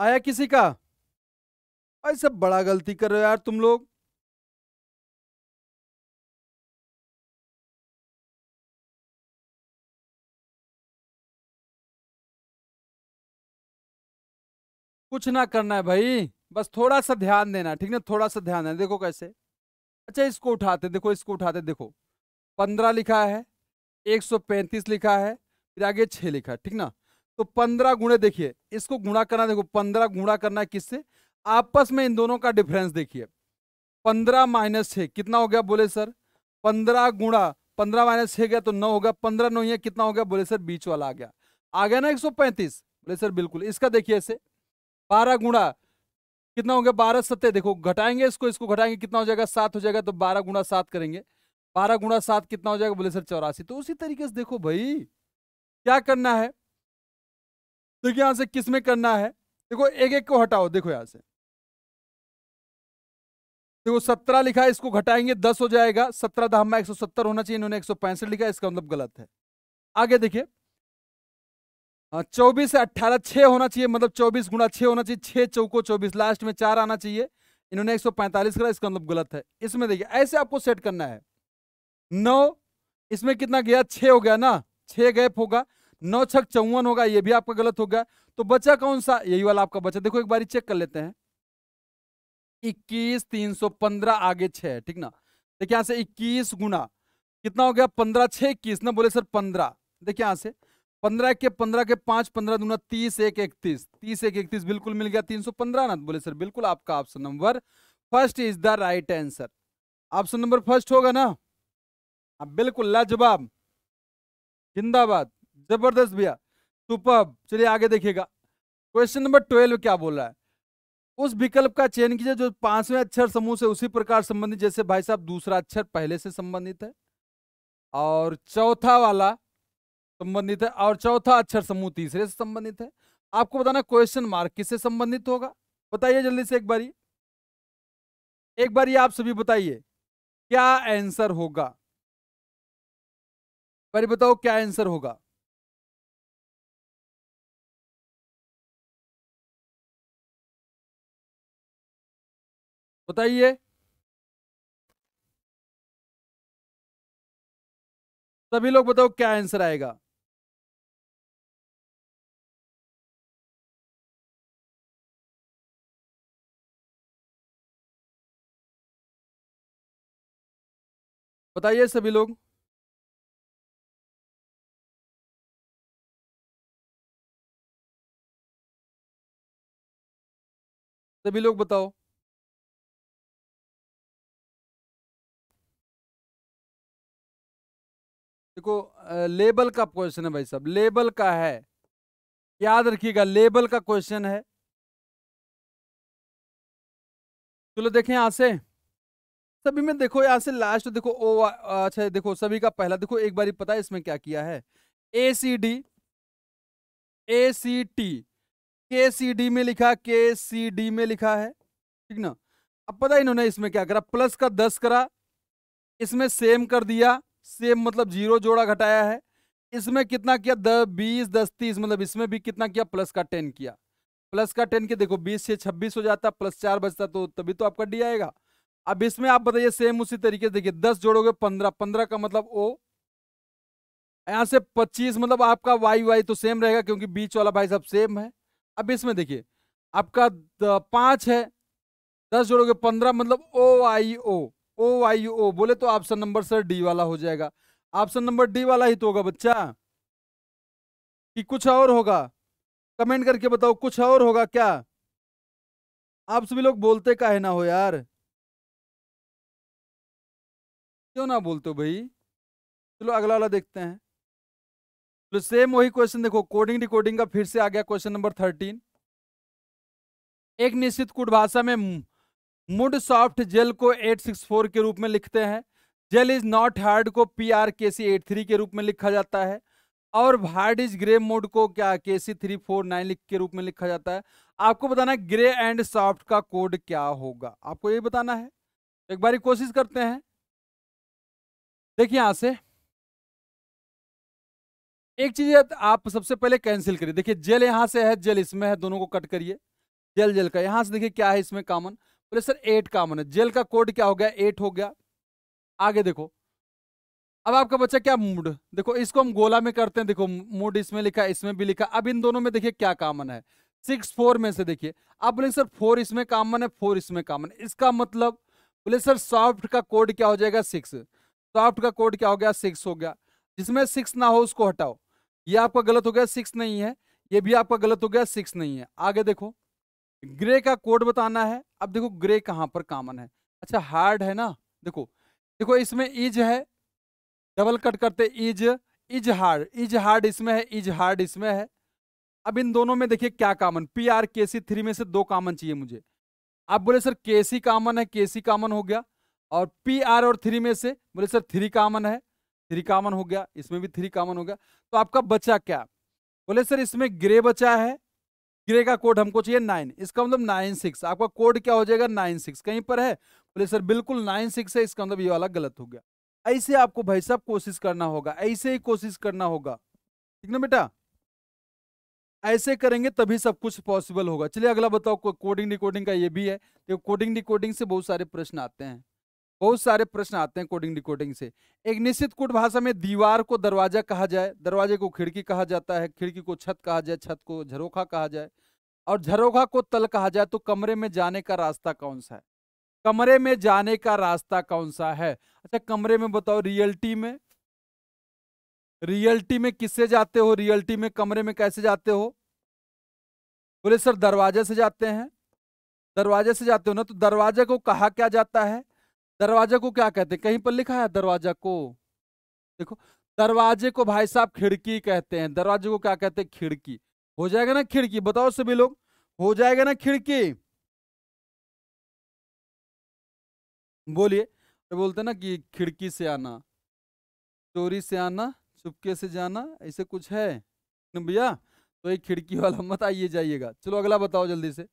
आया किसी का भाई सब बड़ा गलती कर रहे हो यार तुम लोग कुछ ना करना है भाई बस थोड़ा सा ध्यान देना ठीक ना थोड़ा सा ध्यान देना देखो कैसे अच्छा इसको उठाते देखो इसको उठाते देखो पंद्रह लिखा है एक सौ पैंतीस लिखा है फिर आगे छः लिखा है ठीक ना तो पंद्रह गुणे देखिए इसको गुणा करना देखो पंद्रह गुणा करना है किससे आपस में इन दोनों का डिफरेंस देखिए पंद्रह माइनस छः कितना हो गया बोले सर पंद्रह गुणा पंद्रह माइनस छः गया तो नौ होगा पंद्रह नौ है कितना हो गया बोले सर बीच वाला आ गया आ गया ना एक सौ पैंतीस बोले सर बिल्कुल इसका देखिए ऐसे बारह गुणा कितना हो गया बारह सत्य देखो घटाएंगे इसको इसको घटाएंगे कितना हो जाएगा सात हो जाएगा तो बारह गुणा सात करेंगे बारह गुणा सात कितना हो जाएगा बोले सर चौरासी तो उसी तरीके से देखो भाई क्या करना है देखिए यहां से किस में करना है देखो एक एक को हटाओ देखो यहां से देखो सत्रह लिखा है इसको घटाएंगे दस हो जाएगा सत्रह धामा एक सौ सत्तर होना चाहिए इन्होंने एक सौ पैंसठ लिखा है इसका मतलब गलत है आगे देखिए हाँ, चौबीस से अट्ठारह छः होना चाहिए मतलब चौबीस गुणा छः होना चाहिए छः चौको चौबीस लास्ट में चार आना चाहिए इन्होंने एक सौ पैंतालीस करा इसका मतलब गलत है इसमें देखिए ऐसे आपको सेट करना है नौ इसमें कितना गया छः हो गया ना छः गैप होगा नौ छक चौवन होगा ये भी आपका गलत हो गया तो बचा कौन सा यही वाला आपका बचा देखो एक बार चेक कर लेते हैं इक्कीस तीन सौ पंद्रह आगे छः ठीक ना देखिए यहाँ से इक्कीस गुना कितना हो गया पंद्रह छः इक्कीस ना बोले सर पंद्रह देखिए यहाँ से पंद्रह के पंद्रह के पांच पंद्रह दूना तीस एक इकतीस तीस एक इकतीस बिल्कुल मिल गया तीन सौ पंद्रह ना बोले सर बिल्कुल आपका option number first is the right answer option number first होगा ना अब बिल्कुल लाजवाब जिंदाबाद जबरदस्त भैया सुपर चलिए आगे देखिएगा क्वेश्चन नंबर ट्वेल्व क्या बोल रहा है उस विकल्प का चयन कीजिए जो पांचवें अक्षर समूह से उसी प्रकार संबंधित जैसे भाई साहब दूसरा अक्षर पहले से संबंधित है और चौथा वाला संबंधित है और चौथा अक्षर समूह तीसरे से संबंधित है आपको बताना क्वेश्चन मार्क किससे संबंधित होगा बताइए जल्दी से एक बारी एक बार आप सभी बताइए क्या आंसर होगा बारी बताओ क्या आंसर होगा बताइए सभी लोग बताओ क्या आंसर आएगा बताइए सभी लोग सभी लोग बताओ देखो लेबल का क्वेश्चन है भाई साहब लेबल का है याद रखिएगा लेबल का क्वेश्चन है चलो देखें यहां से सभी में देखो यहाँ से लास्ट देखो ओ अच्छा देखो सभी का पहला देखो एक बार पता है इसमें क्या किया है ए C D A C T के सी डी में लिखा के सी डी में लिखा है ठीक ना अब पता इन्होंने इसमें क्या करा प्लस का दस करा इसमें सेम कर दिया सेम मतलब जीरो जोड़ा घटाया है इसमें कितना किया दस बीस दस तीस मतलब इसमें भी कितना किया प्लस का टेन किया प्लस का टेन के देखो बीस से छब्बीस हो जाता प्लस चार बचता तो तभी तो आपका डी आएगा अब इसमें आप बताइए सेम उसी तरीके से देखिए दस जोड़ोगे पंद्रह पंद्रह का मतलब ओ यहां से पच्चीस मतलब आपका वाई वाई तो सेम रहेगा क्योंकि बीच वाला भाई साहब सेम है अब इसमें देखिए आपका पांच है दस जोड़ोगे पंद्रह मतलब ओ आई ओ ओ आई ओ बोले तो ऑप्शन नंबर सर डी वाला हो जाएगा ऑप्शन नंबर डी वाला ही तो होगा बच्चा कि कुछ और होगा कमेंट करके बताओ कुछ और होगा क्या आप सभी लोग बोलते का है ना हो यार क्यों ना बोलते भाई चलो अगला वाला देखते हैं तो सेम वही क्वेश्चन देखो कोडिंग डिकोडिंग का फिर से आ गया क्वेश्चन नंबर थर्टीन एक निश्चित कुट भाषा में मुड सॉफ्ट जेल को 864 के रूप में लिखते हैं जेल इज नॉट हार्ड को P R K C eight three के रूप में लिखा जाता है और हार्ड इज ग्रे मोड को क्या के सी थ्री फोर नाइन के रूप में लिखा जाता है आपको बताना है ग्रे एंड सॉफ्ट का कोड क्या होगा आपको ये बताना है एक बारी कोशिश करते हैं देखिए यहां से एक चीज आप सबसे पहले कैंसिल करिए देखिए जेल यहां से है जेल इसमें है दोनों को कट करिए जेल जेल का यहां से देखिए क्या है इसमें कॉमन बोले सर एट कॉमन है जेल का कोड क्या हो गया एट हो गया आगे देखो अब आपका बच्चा क्या मूड देखो इसको हम गोला में करते हैं देखो मूड इसमें लिखा इसमें भी लिखा अब इन दोनों में देखिए क्या कॉमन है सिक्स फोर में से देखिए आप बोले सर फोर इसमें कॉमन है फोर इसमें कॉमन इसका मतलब बोले सर सॉफ्ट का कोड क्या हो जाएगा सिक्स सॉफ्ट का कोड क्या हो गया सिक्स हो गया जिसमें सिक्स ना हो उसको हटाओ ये आपका गलत हो गया सिक्स नहीं है ये भी आपका गलत हो गया सिक्स नहीं है आगे देखो ग्रे का कोड बताना है अब देखो ग्रे कहाँ पर कामन है अच्छा हार्ड है ना देखो देखो इसमें इज है डबल कट करते is is hard is hard इसमें है इज हार्ड इसमें है अब इन दोनों में देखिए क्या कामन पी आर के सी थ्री में से दो कामन चाहिए मुझे आप बोले सर के सी कामन है के सी कामन हो गया और पी आर और थ्री में से बोले सर थ्री कामन है थ्री कामन हो गया इसमें भी थ्री कामन हो गया तो आपका बचा क्या बोले सर इसमें ग्रे बचा है ग्रे का कोड हमको चाहिए नाइन इसका मतलब नाइन सिक्स आपका कोड क्या हो जाएगा नाइन सिक्स कहीं पर है बोले सर बिल्कुल नाइन सिक्स है इसका मतलब ये वाला गलत हो गया ऐसे आपको भाई साहब कोशिश करना होगा ऐसे ही कोशिश करना होगा ठीक ना बेटा ऐसे करेंगे तभी सब कुछ पॉसिबल होगा चलिए अगला बताओ कोडिंग डिकोडिंग का ये भी है तो कोडिंग डिकोडिंग से बहुत सारे प्रश्न आते हैं बहुत सारे प्रश्न आते हैं कोडिंग डिकोडिंग से एक निश्चित कुट भाषा में दीवार को दरवाजा कहा जाए दरवाजे को खिड़की कहा जाता है खिड़की को छत कहा जाए छत को झरोखा कहा जाए और झरोखा को तल कहा जाए तो कमरे में जाने का रास्ता कौन सा है कमरे में जाने का रास्ता कौन सा है अच्छा कमरे में बताओ रियलिटी में रियलिटी में किससे जाते हो रियलिटी में कमरे में कैसे जाते हो बोले सर दरवाजे से जाते हैं दरवाजे से जाते हो ना तो दरवाजे को कहा क्या जाता है दरवाजे को क्या कहते हैं कहीं पर लिखा है दरवाजा को देखो दरवाजे को भाई साहब खिड़की कहते हैं दरवाजे को क्या कहते हैं खिड़की हो जाएगा ना खिड़की बताओ सभी लोग हो जाएगा ना खिड़की बोलिए तो बोलते ना कि खिड़की से आना चोरी से आना चुपके से जाना ऐसे कुछ है भैया तो ये खिड़की वाला मत आइए जाइएगा चलो अगला बताओ जल्दी से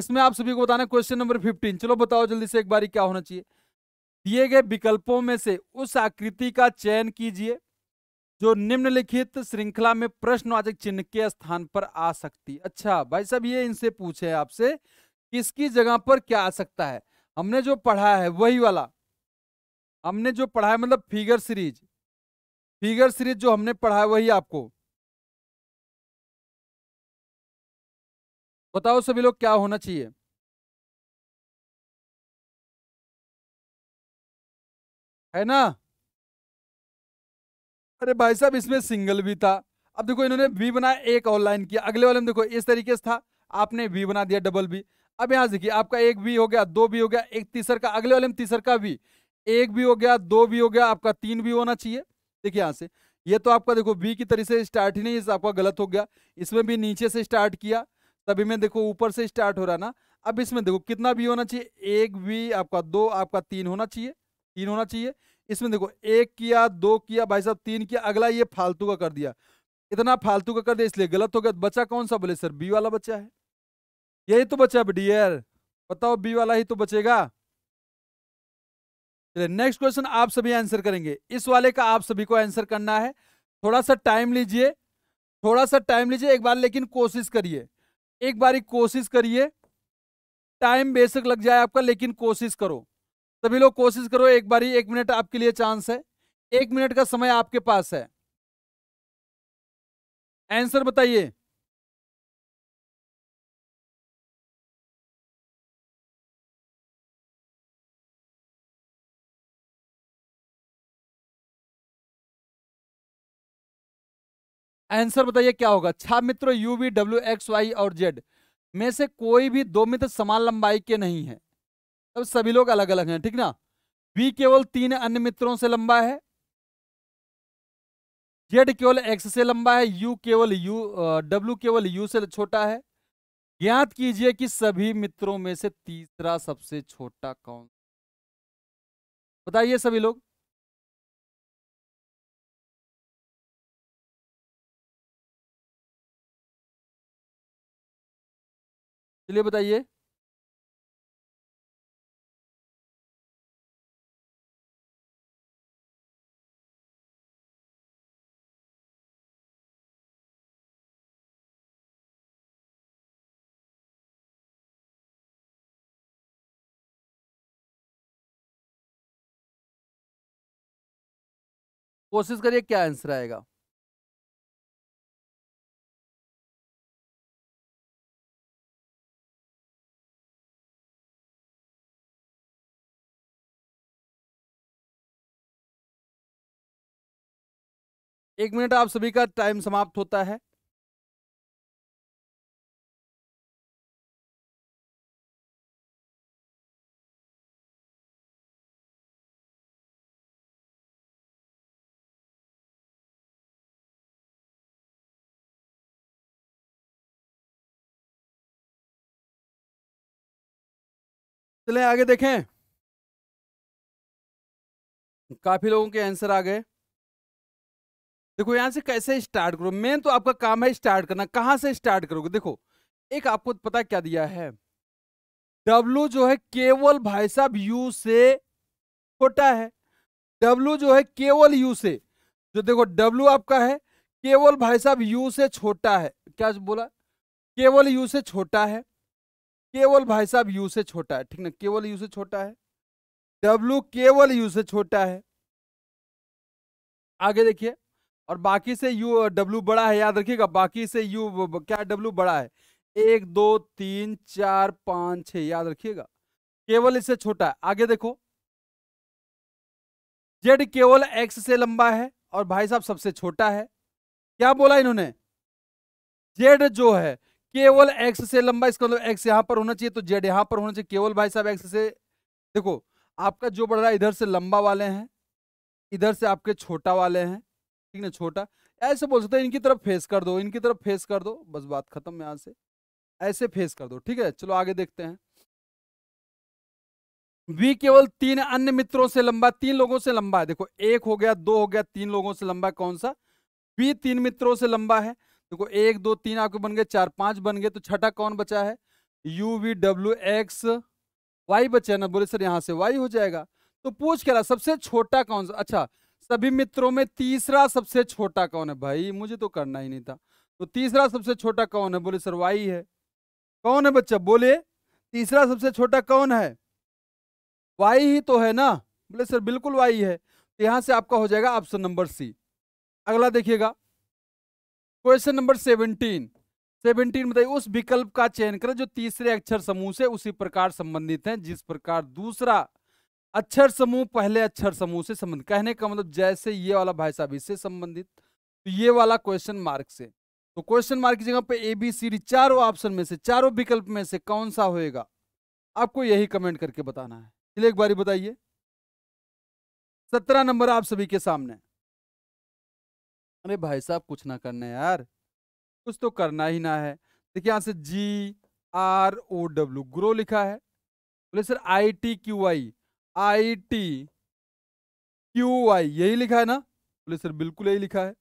इसमें आप सभी को बताना क्वेश्चन नंबर फिफ्टीन चलो बताओ जल्दी से एक बारी क्या होना चाहिए दिए गए विकल्पों में से उस आकृति का चयन कीजिए जो निम्नलिखित श्रृंखला में प्रश्नवाचक चिन्ह के स्थान पर आ सकती अच्छा भाई साहब ये इनसे पूछे आपसे किसकी जगह पर क्या आ सकता है हमने जो पढ़ा है वही वाला हमने जो पढ़ा है मतलब फिगर सीरीज फिगर सीरीज जो हमने पढ़ा है वही आपको बताओ सभी लोग क्या होना चाहिए है ना अरे भाई साहब इसमें सिंगल भी था अब देखो इन्होंने बी बनाया एक और लाइन किया अगले वाले में देखो इस तरीके से था आपने बी बना दिया डबल बी अब यहां देखिए आपका एक बी हो गया दो बी हो गया एक तीसर का अगले वाले में तीसर का भी एक भी हो गया दो भी हो गया आपका तीन भी होना चाहिए देखिए यहां से ये तो आपका देखो बी की तरह से स्टार्ट ही नहीं आपका गलत हो गया इसमें भी नीचे से स्टार्ट किया तभी में देखो ऊपर से स्टार्ट हो रहा ना अब इसमें देखो कितना भी होना चाहिए एक भी आपका दो आपका तीन होना चाहिए तीन होना चाहिए इसमें देखो एक किया दो किया भाई साहब तीन किया अगला ये फालतू का कर दिया इतना फालतू का कर दिया इसलिए गलत हो गया तो बच्चा कौन सा बोले सर बी वाला बच्चा है यही तो बच्चा है डियर बताओ बी वाला ही तो बचेगा चलिए नेक्स्ट क्वेश्चन आप सभी आंसर करेंगे इस वाले का आप सभी को आंसर करना है थोड़ा सा टाइम लीजिए थोड़ा सा टाइम लीजिए एक बार लेकिन कोशिश करिए एक बार कोशिश करिए टाइम बेशक लग जाए आपका लेकिन कोशिश करो सभी लोग कोशिश करो एक बारी एक मिनट आपके लिए चांस है एक मिनट का समय आपके पास है आंसर बताइए आंसर बताइए क्या होगा छा मित्र U V W X Y और जेड में से कोई भी दो मित्र समान लंबाई के नहीं है अब सभी लोग अलग अलग हैं ठीक ना बी केवल तीन अन्य मित्रों से लंबा है जेड केवल एक्स से लंबा है यू केवल यू डब्ल्यू केवल यू से छोटा है याद कीजिए कि सभी मित्रों में से तीसरा सबसे छोटा कौन बताइए सभी लोग चलिए बताइए कोशिश करिए क्या आंसर आएगा एक मिनट आप सभी का टाइम समाप्त होता है चले आगे देखें काफी लोगों के आंसर आ गए देखो यहां से कैसे स्टार्ट करो मेन तो आपका काम है स्टार्ट करना कहां से स्टार्ट करोगे देखो एक आपको पता क्या दिया है W जो है केवल भाई साहब यू से छोटा है डब्लू जो है केवल यू से जो देखो डब्लू आपका है केवल भाई साहब यू से छोटा है क्या बोला केवल यू से छोटा है केवल भाई साहब यू से छोटा है ठीक ना केवल यू से छोटा है डब्ल्यू केवल यू से छोटा है आगे देखिए और बाकी से यू डब्ल्यू बड़ा है याद रखिएगा बाकी से यू क्या डब्ल्यू बड़ा है एक दो तीन चार पांच छ याद रखिएगा केवल इससे छोटा है आगे देखो जेड केवल एक्स से लंबा है और भाई साहब सबसे छोटा है क्या बोला इन्होंने जेड जो है केवल एक्स से लंबा इसका मतलब एक्स यहाँ पर होना चाहिए तो जेड यहाँ पर होना चाहिए केवल भाई साहब एक्स से देखो आपका जो बढ़ रहा है इधर से लंबा वाले हैं इधर से आपके छोटा वाले हैं ठीक है छोटा ऐसे बोल सकते हैं इनकी तरफ फेस कर दो इनकी तरफ फेस कर दो बस बात खत्म यहाँ से ऐसे फेस कर दो ठीक है चलो आगे देखते हैं वी केवल तीन अन्य मित्रों से लंबा तीन लोगों से लंबा है देखो एक हो गया दो हो गया तीन लोगों से लंबा है कौन सा वी तीन मित्रों से लंबा है देखो एक दो तीन आपके बन गए चार पांच बन गए तो छठा कौन बचा है U V W X Y बचे ना बोले सर यहाँ से वाई हो जाएगा तो पूछ के रहा सबसे छोटा कौन सा अच्छा सभी मित्रों में तीसरा सबसे छोटा कौन है भाई मुझे तो करना ही नहीं था तो तीसरा सबसे छोटा कौन है बोले सर वाई है कौन है बच्चा बोले तीसरा सबसे छोटा कौन है वाई ही तो है ना बोले सर बिल्कुल वाई है तो यहां से आपका हो जाएगा ऑप्शन नंबर सी अगला देखिएगा क्वेश्चन नंबर सेवनटीन सेवनटीन बताइए उस विकल्प का चयन करें जो तीसरे अक्षर समूह से उसी प्रकार संबंधित है जिस प्रकार दूसरा अक्षर समूह पहले अक्षर समूह से संबंधित कहने का मतलब जैसे ये वाला भाई साहब इससे संबंधित तो ये वाला क्वेश्चन मार्क से तो क्वेश्चन मार्क की जगह पे ए बी सी डी चारों ऑप्शन में से चारों विकल्प में से कौन सा होएगा आपको यही कमेंट करके बताना है चलिए एक बारी बताइए सत्रह नंबर आप सभी के सामने अरे भाई साहब कुछ ना करना यार कुछ तो करना ही ना है देखिए यहाँ से G R O W grow लिखा है बोले sir I T Q I I T Q I यही लिखा है ना बोले सर बिल्कुल यही लिखा है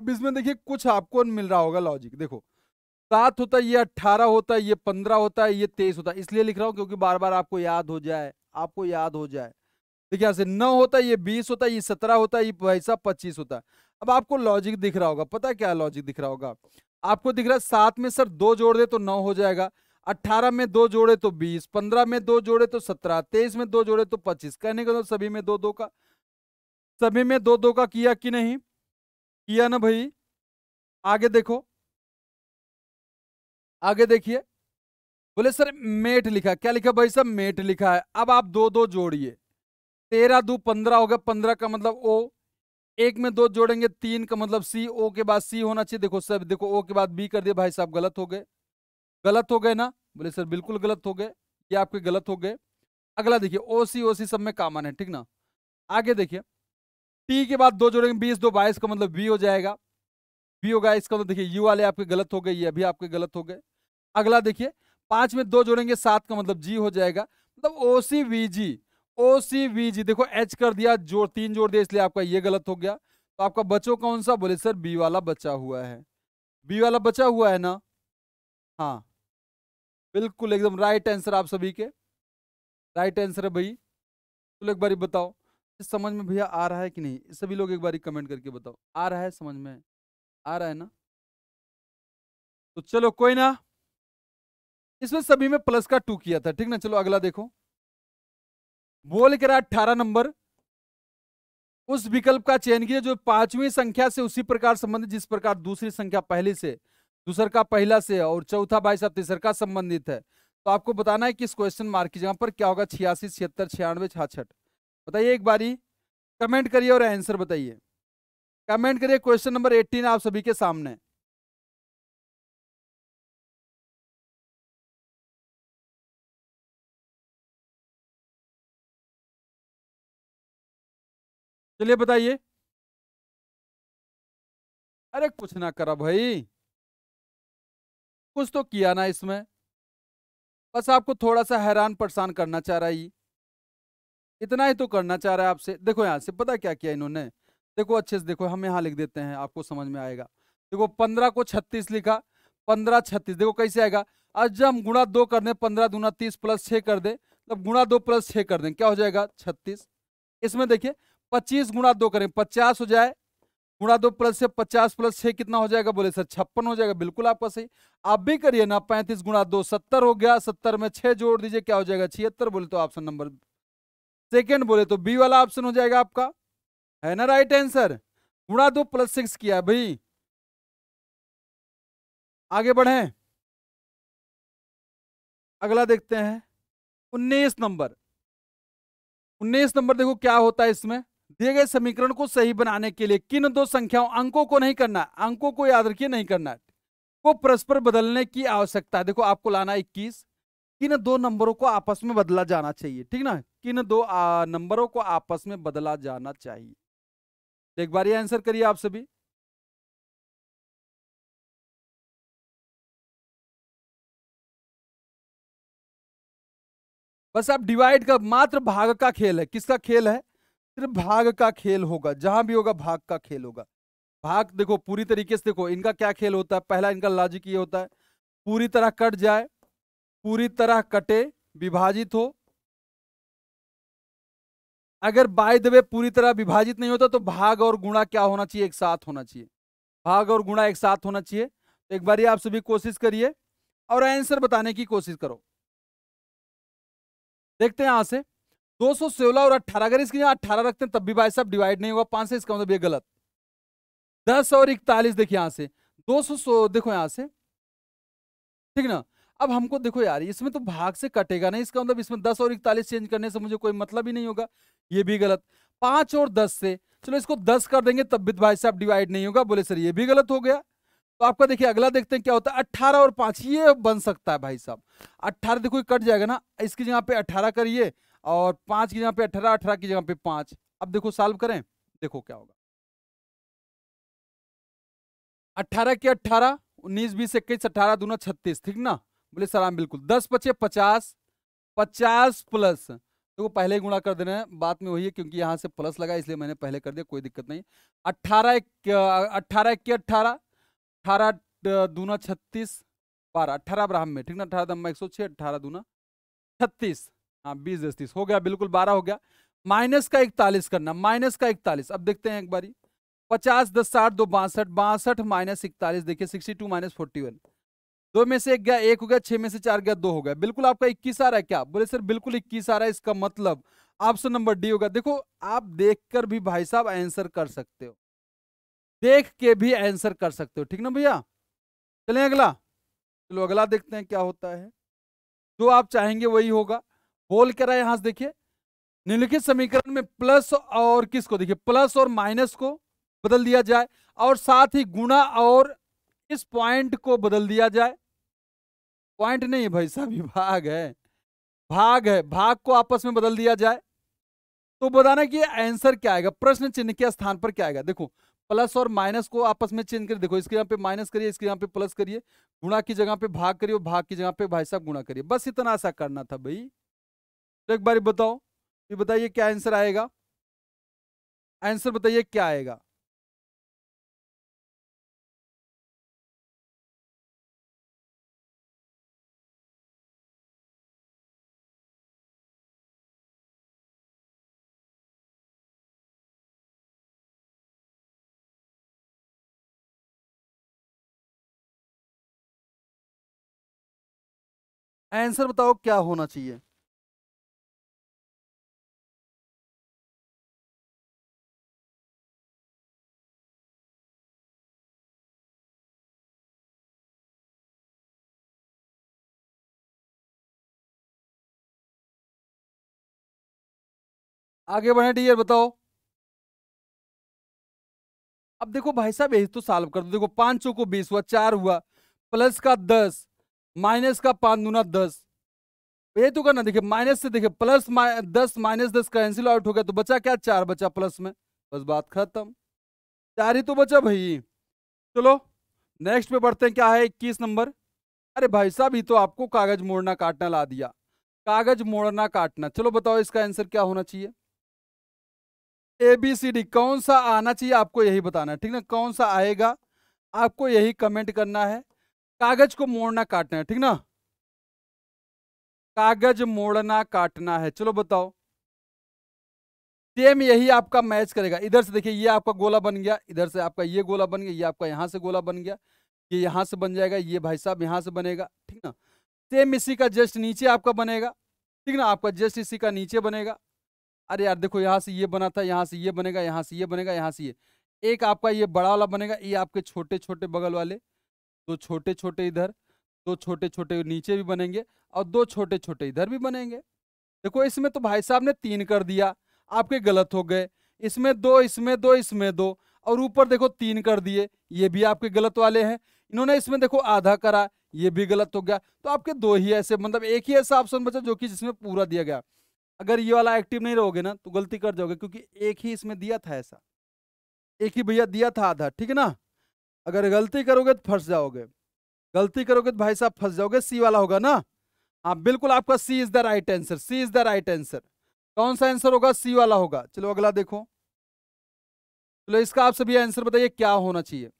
अब इसमें देखिए कुछ आपको मिल रहा होगा लॉजिक देखो सात होता है ये अट्ठारह होता है ये पंद्रह होता है ये तेईस होता है इसलिए लिख रहा हूँ क्योंकि बार बार आपको याद हो जाए आपको याद हो जाए देखिए यहाँ से नौ होता है ये बीस होता है ये सत्रह होता है ये पैसा पच्चीस होता है अब आपको लॉजिक दिख रहा होगा पता क्या लॉजिक दिख रहा होगा आपको दिख रहा है सात में सर दो जोड़ दे तो नौ हो जाएगा अट्ठारह में दो जोड़े तो बीस पंद्रह में दो जोड़े तो सत्रह तेईस में दो जोड़े तो पच्चीस कहने का मतलब सभी में दो दो का सभी में दो दो का किया कि नहीं किया ना भाई आगे देखो आगे देखिए बोले सर मेट लिखा क्या लिखा भाई सर मेट लिखा है अब आप दो दो जोड़िए तेरह दो पंद्रह हो गया पंद्रह का मतलब ओ एक में दो जोड़ेंगे तीन का मतलब सी ओ के बाद सी होना चाहिए देखो सर देखो ओ के बाद बी कर दिया भाई साहब गलत हो गए गलत हो गए ना बोले सर बिल्कुल गलत हो गए ये आपके गलत हो गए अगला देखिए ओ सी ओ सी सब में कामन है ठीक ना आगे देखिए टी के बाद दो जोड़ेंगे बीस दो बाईस का मतलब बी हो जाएगा बी होगा इसका मतलब देखिए यू वाले आपके गलत हो गए ये अभी आपके गलत हो गए अगला देखिए पांच में दो जोड़ेंगे सात का मतलब जी हो जाएगा मतलब ओ सी we ji O C we जी देखो एच कर दिया जोड़ तीन जोड़ दिया इसलिए आपका ये गलत हो गया तो आपका बच्चों कौन सा बोले सर बी वाला बचा हुआ है बी वाला बचा हुआ है ना हाँ बिल्कुल एकदम राइट आंसर आप सभी के राइट आंसर है भाई तो एक बारी बताओ समझ में भैया आ रहा है कि नहीं सभी लोग एक बारी कमेंट करके बताओ आ रहा है समझ में आ रहा है ना तो चलो कोई ना इसमें सभी में प्लस का टू किया था ठीक ना चलो अगला देखो बोल के रहा अट्ठारह नंबर उस विकल्प का चयन किया जो पांचवी संख्या से उसी प्रकार संबंधित जिस प्रकार दूसरी संख्या पहली से दूसर का पहला से और चौथा भाई साहब तीसर का संबंधित है तो आपको बताना है कि इस क्वेश्चन मार्क की जगह पर क्या होगा छियासी छिहत्तर छियानवे छाछठ बताइए एक बारी कमेंट करिए और आंसर बताइए कमेंट करिए क्वेश्चन नंबर एट्टीन आप सभी के सामने चलिए बताइए अरे कुछ ना करा भाई कुछ तो किया ना इसमें बस आपको थोड़ा सा हैरान परेशान करना चाह रहा है इतना ही तो करना चाह रहा है आपसे देखो यहाँ से पता क्या किया इन्होंने देखो अच्छे से देखो हम यहाँ लिख देते हैं आपको समझ में आएगा देखो पंद्रह को छत्तीस लिखा पंद्रह छत्तीस देखो कैसे आएगा आज जब हम गुणा दो कर दें पंद्रह दूना तीस प्लस छः कर दें तब गुणा दो प्लस छः कर दें क्या हो जाएगा छत्तीस इसमें देखिए पच्चीस गुणा दो करें पचास हो जाए गुणा दो प्लस से पचास प्लस छः कितना हो जाएगा बोले सर छप्पन हो जाएगा बिल्कुल आपका सही आप भी करिए ना पैंतीस गुणा दो सत्तर हो गया सत्तर में छः जोड़ दीजिए क्या हो जाएगा छिहत्तर बोले तो ऑप्शन नंबर सेकेंड बोले तो बी वाला ऑप्शन हो जाएगा आपका है ना राइट आंसर गुणा दो प्लस सिक्स किया भाई आगे बढ़े अगला देखते हैं उन्नीस नंबर उन्नीस नंबर देखो क्या होता है इसमें दिए गए समीकरण को सही बनाने के लिए किन दो संख्याओं अंकों को नहीं करना अंकों को याद रखिए नहीं करना को परस्पर बदलने की आवश्यकता देखो आपको लाना इक्कीस किन दो नंबरों को आपस में बदला जाना चाहिए ठीक ना किन दो नंबरों को आपस में बदला जाना चाहिए एक बार ये आंसर करिए आप सभी बस आप डिवाइड का मात्र भाग का खेल है किसका खेल है फिर भाग का खेल होगा जहां भी होगा भाग का खेल होगा भाग देखो पूरी तरीके से देखो इनका क्या खेल होता है पहला इनका लॉजिक ये होता है पूरी तरह कट जाए पूरी तरह कटे विभाजित हो अगर बाय द वे पूरी तरह विभाजित नहीं होता तो भाग और गुणा क्या होना चाहिए एक साथ होना चाहिए भाग और गुणा एक साथ होना चाहिए तो एक बार आप सभी कोशिश करिए और आंसर बताने की कोशिश करो देखते हैं यहां से दो सौ सोलह और अठारह अगर इसके यहाँ अट्ठारह रखते हैं तब भी भाई साहब डिवाइड नहीं हुआ पांच से इसका मतलब ये गलत दस और इकतालीस देखिए यहां से दो सौ देखो यहां से ठीक ना अब हमको देखो यार इसमें तो भाग से कटेगा नहीं इसका मतलब इसमें दस और इकतालीस चेंज करने से मुझे कोई मतलब ही नहीं होगा ये भी गलत पांच और दस से चलो इसको दस कर देंगे तब भी भाई साहब डिवाइड नहीं होगा बोले सर ये भी गलत हो गया तो आपका देखिए अगला देखते हैं क्या होता है अट्ठारह और पांच ये बन सकता है भाई साहब अट्ठारह देखो कट जाएगा ना इसकी जगह पे अट्ठारह करिए और पांच की जगह पे अठारह अठारह की जगह पे पांच अब देखो सॉल्व करें देखो क्या होगा अठारह के अट्ठारह उन्नीस बीस इक्कीस अठारह दूना छत्तीस ठीक ना बोले सर बिल्कुल दस पचे पचास पचास प्लस देखो तो पहले गुणा कर देना है बात में वही है क्योंकि यहां से प्लस लगा इसलिए मैंने पहले कर दिया कोई दिक्कत नहीं अट्ठारह अट्ठारह इक्की अट्ठारह अठारह दूना छत्तीस बारह अट्ठारह ब्राह्म में ठीक ना अठारह दम्मा एक सौ छह अठारह दूना छत्तीस हाँ बीस दस तीस हो गया बिल्कुल बारह हो गया माइनस का इकतालीस करना माइनस का इकतालीस अब देखते हैं एक बारी पचास दस साठ दो बासठ बासठ माइनस इकतालीस देखिए sixty two minus forty one दो में से एक गया एक हो गया छः में से चार गया दो हो गया बिल्कुल आपका इक्कीस आ रहा है क्या बोले सर बिल्कुल इक्कीस आ रहा है इसका मतलब ऑप्शन नंबर डी होगा देखो आप देख भी भाई साहब आंसर कर सकते हो देख के भी आंसर कर सकते हो ठीक ना भैया चलें अगला चलो अगला देखते हैं क्या होता है जो आप चाहेंगे वही होगा बोल क्या रहा है यहां से देखिए निम्नलिखित समीकरण में प्लस और किसको देखिए प्लस और माइनस को बदल दिया जाए और साथ ही गुणा और इस पॉइंट को बदल दिया जाए पॉइंट नहीं है भाई साहब भाग है भाग है भाग को आपस में बदल दिया जाए तो बताना कि आंसर क्या आएगा प्रश्न चिन्ह के स्थान पर क्या आएगा देखो प्लस और माइनस को आपस में चिन्ह कर देखो इसके यहाँ पे माइनस करिए इसके यहाँ पे प्लस करिए गुणा की जगह पे भाग करिए भाग की जगह पे भाई साहब गुणा करिए बस इतना सा करना था भाई तो एक बार बताओ ये बताइए क्या आंसर आएगा आंसर बताइए क्या आएगा आंसर बताओ क्या होना चाहिए आगे बढ़े टीचर बताओ अब देखो भाई साहब यही तो सॉल्व कर दो देखो पांचों को बीस हुआ चार हुआ प्लस का दस माइनस का पांच दूना दस ये तो करना देखिए माइनस से देखिए प्लस मा, दस माइनस दस कैंसिल आउट हो गया तो बचा क्या चार बचा प्लस में बस बात खत्म चार ही तो बचा भाई चलो नेक्स्ट पे बढ़ते हैं क्या है इक्कीस नंबर अरे भाई साहब ये तो आपको कागज मोड़ना काटना ला दिया कागज मोड़ना काटना चलो बताओ इसका आंसर क्या होना चाहिए ए बी सी डी कौन सा आना चाहिए आपको यही बताना है ठीक ना कौन सा आएगा आपको यही कमेंट करना है कागज को मोड़ना काटना है ठीक ना कागज मोड़ना काटना है चलो बताओ सेम यही आपका मैच करेगा इधर से देखिए ये आपका गोला बन गया इधर से आपका ये गोला बन गया ये आपका यहां से गोला बन गया ये यहां से बन जाएगा ये भाई साहब यहां से बनेगा ठीक ना सेम इसी का जस्ट नीचे आपका बनेगा ठीक ना आपका जस्ट इसी का नीचे बनेगा अरे यार देखो यहाँ से ये बना था यहाँ से ये बनेगा यहाँ से ये बनेगा यहाँ से ये एक आपका ये बड़ा वाला बनेगा ये आपके छोटे छोटे बगल वाले दो छोटे छोटे इधर दो छोटे छोटे नीचे भी बनेंगे और दो छोटे छोटे इधर भी बनेंगे देखो इसमें तो भाई साहब ने तीन कर दिया आपके गलत हो गए इसमें दो इसमें दो इसमें दो और ऊपर देखो तीन कर दिए ये भी आपके गलत वाले हैं इन्होंने इसमें देखो आधा करा ये भी गलत हो गया तो आपके दो ही ऐसे मतलब एक ही ऐसा ऑप्शन बचा जो कि जिसमें पूरा दिया गया अगर ये वाला एक्टिव नहीं रहोगे ना तो गलती कर जाओगे क्योंकि एक ही इसमें दिया था ऐसा एक ही भैया दिया था आधा ठीक है ना अगर गलती करोगे तो फंस जाओगे गलती करोगे तो भाई साहब फंस जाओगे सी वाला होगा ना हाँ बिल्कुल आपका C is the right answer C is the right answer कौन सा आंसर होगा सी वाला होगा चलो अगला देखो चलो इसका आप सभी आंसर बताइए क्या होना चाहिए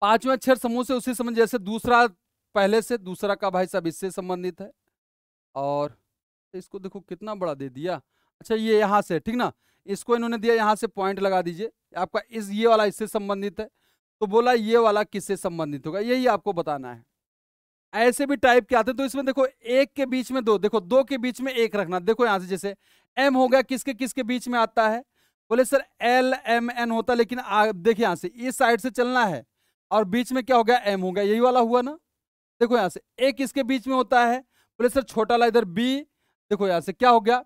पांचवें अक्षर समूह से उसी समझ जैसे दूसरा पहले से दूसरा का भाई साहब इससे संबंधित है और इसको देखो कितना बड़ा दे दिया अच्छा ये यहाँ से ठीक ना इसको इन्होंने दिया यहाँ से पॉइंट लगा दीजिए आपका इस ये वाला इससे संबंधित है तो बोला ये वाला किससे संबंधित होगा यही आपको बताना है ऐसे भी टाइप के आते तो इसमें देखो एक के बीच में दो देखो दो के बीच में एक रखना देखो यहाँ से जैसे एम हो गया किसके किसके बीच में आता है बोले सर एल एम एन होता लेकिन देखिए यहाँ से इस साइड से चलना है और बीच में क्या हो गया एम हो गया यही वाला हुआ ना देखो यहाँ से ए किसके बीच में होता है बोले सर छोटा वाला इधर बी देखो यहां से क्या हो गया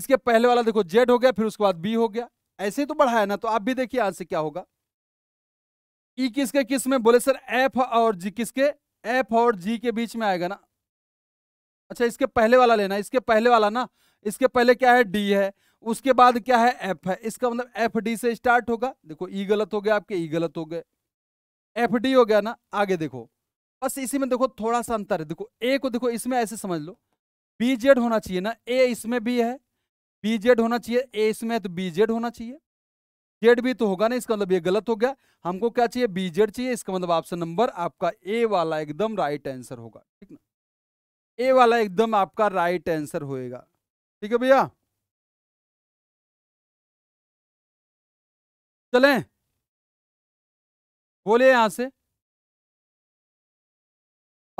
इसके पहले वाला देखो जेड हो गया फिर उसके बाद बी हो गया ऐसे तो बढ़ाया ना तो आप भी देखिए यहां से क्या होगा ई e किसके किस में बोले सर एफ और जी किसके एफ और जी के बीच में आएगा ना अच्छा इसके पहले वाला लेना इसके पहले वाला ना इसके पहले क्या है डी है उसके बाद क्या है एफ है इसका मतलब एफ डी से स्टार्ट होगा देखो ई e गलत हो गया आपके ई e गलत हो गए एफ डी हो गया ना आगे देखो बस इसी में देखो थोड़ा सा अंतर है देखो ए को देखो इसमें ऐसे समझ लो बी जेड होना चाहिए ना ए इसमें भी है बी जेड होना चाहिए ए इसमें है तो बी जेड होना चाहिए जेड भी तो होगा ना इसका मतलब ये गलत हो गया हमको क्या चाहिए बी जेड चाहिए इसका मतलब ऑप्शन नंबर आपका ए वाला एकदम राइट आंसर होगा ठीक ना ए वाला एकदम आपका राइट आंसर होएगा ठीक है भैया चलें बोलिए यहां से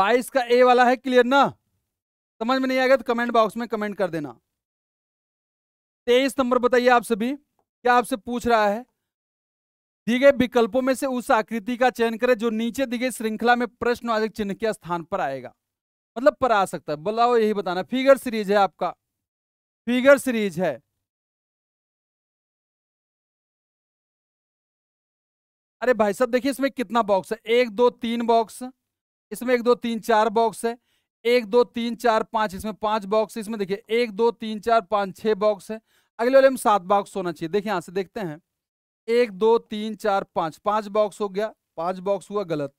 बाईस का ए वाला है क्लियर ना समझ में नहीं आएगा तो कमेंट बॉक्स में कमेंट कर देना तेईस नंबर बताइए आप सभी क्या आपसे पूछ रहा है दिए गए विकल्पों में से उस आकृति का चयन करें जो नीचे दी गई श्रृंखला में प्रश्नवाचक चिन्ह के स्थान पर आएगा मतलब पर आ सकता है बोलाओ यही बताना फिगर सीरीज है आपका फिगर सीरीज है अरे भाई साहब देखिए इसमें कितना बॉक्स है एक दो तीन बॉक्स इसमें एक दो तीन चार बॉक्स है एक दो तीन चार पाँच इसमें पाँच बॉक्स है इसमें देखिए एक दो तीन चार पाँच छः बॉक्स है अगले वाले में सात बॉक्स होना चाहिए देखिए यहाँ से देखते हैं एक दो तीन चार पाँच पाँच बॉक्स हो गया पाँच बॉक्स हुआ गलत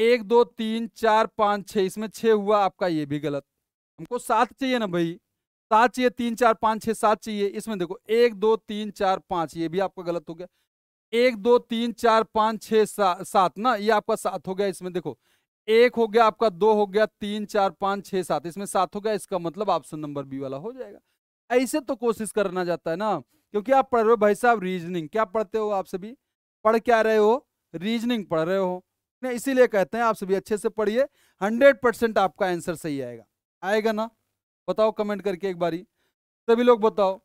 एक दो तीन चार पाँच छः इसमें छः हुआ आपका ये भी गलत हमको सात चाहिए ना भाई सात चाहिए तीन चार पाँच छः सात चाहिए इसमें देखो एक दो तीन चार पाँच ये भी आपका गलत हो गया एक दो तीन चार पाँच छः सात ना ये आपका सात हो गया इसमें देखो एक हो गया आपका दो हो गया तीन चार पांच छह सात इसमें सात हो गया इसका मतलब ऑप्शन नंबर बी वाला हो जाएगा ऐसे तो कोशिश करना जाता है ना क्योंकि आप पढ़ रहे हो भाई साहब रीजनिंग क्या पढ़ते हो आप सभी पढ़ क्या रहे हो रीजनिंग पढ़ रहे हो इसीलिए कहते हैं आप सभी अच्छे से पढ़िए हंड्रेड परसेंट आपका आंसर सही आएगा आएगा ना बताओ कमेंट करके एक बारी सभी लोग बताओ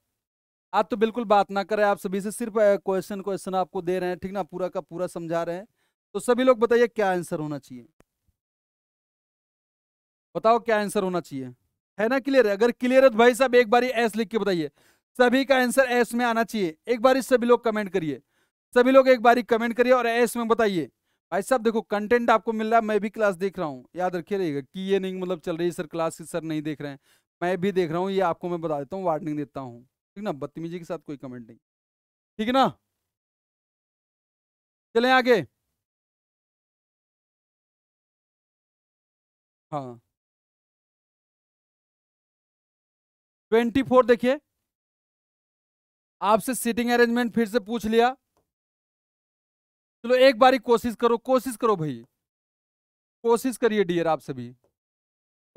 आज तो बिल्कुल बात ना करें आप सभी से सिर्फ क्वेश्चन क्वेश्चन आपको दे रहे हैं ठीक ना पूरा का पूरा समझा रहे हैं तो सभी लोग बताइए क्या आंसर होना चाहिए बताओ क्या आंसर होना चाहिए है ना क्लियर अगर क्लियर है तो भाई साहब एक बार एस लिख के बताइए सभी का आंसर एस में आना चाहिए एक बार सभी लोग कमेंट करिए सभी लोग एक बार कमेंट करिए और एस में बताइए भाई साहब देखो कंटेंट आपको मिल रहा है मैं भी क्लास देख रहा हूँ याद रखिए रहेगा कि ये नहीं मतलब चल रही है सर क्लास सर नहीं देख रहे हैं मैं भी देख रहा हूँ ये आपको मैं बता देता हूँ वार्निंग देता हूँ ठीक ना बदतमीजी के साथ कोई कमेंट नहीं ठीक है ना चले आगे हाँ ट्वेंटी फोर देखिए आपसे सीटिंग अरेंजमेंट फिर से पूछ लिया चलो एक बारी कोशिश करो कोशिश करो भाई कोशिश करिए डियर आप सभी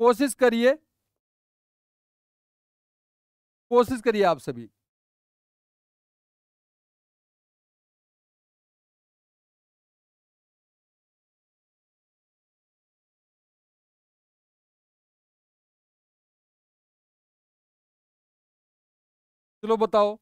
कोशिश करिए कोशिश करिए आप सभी चलो बताओ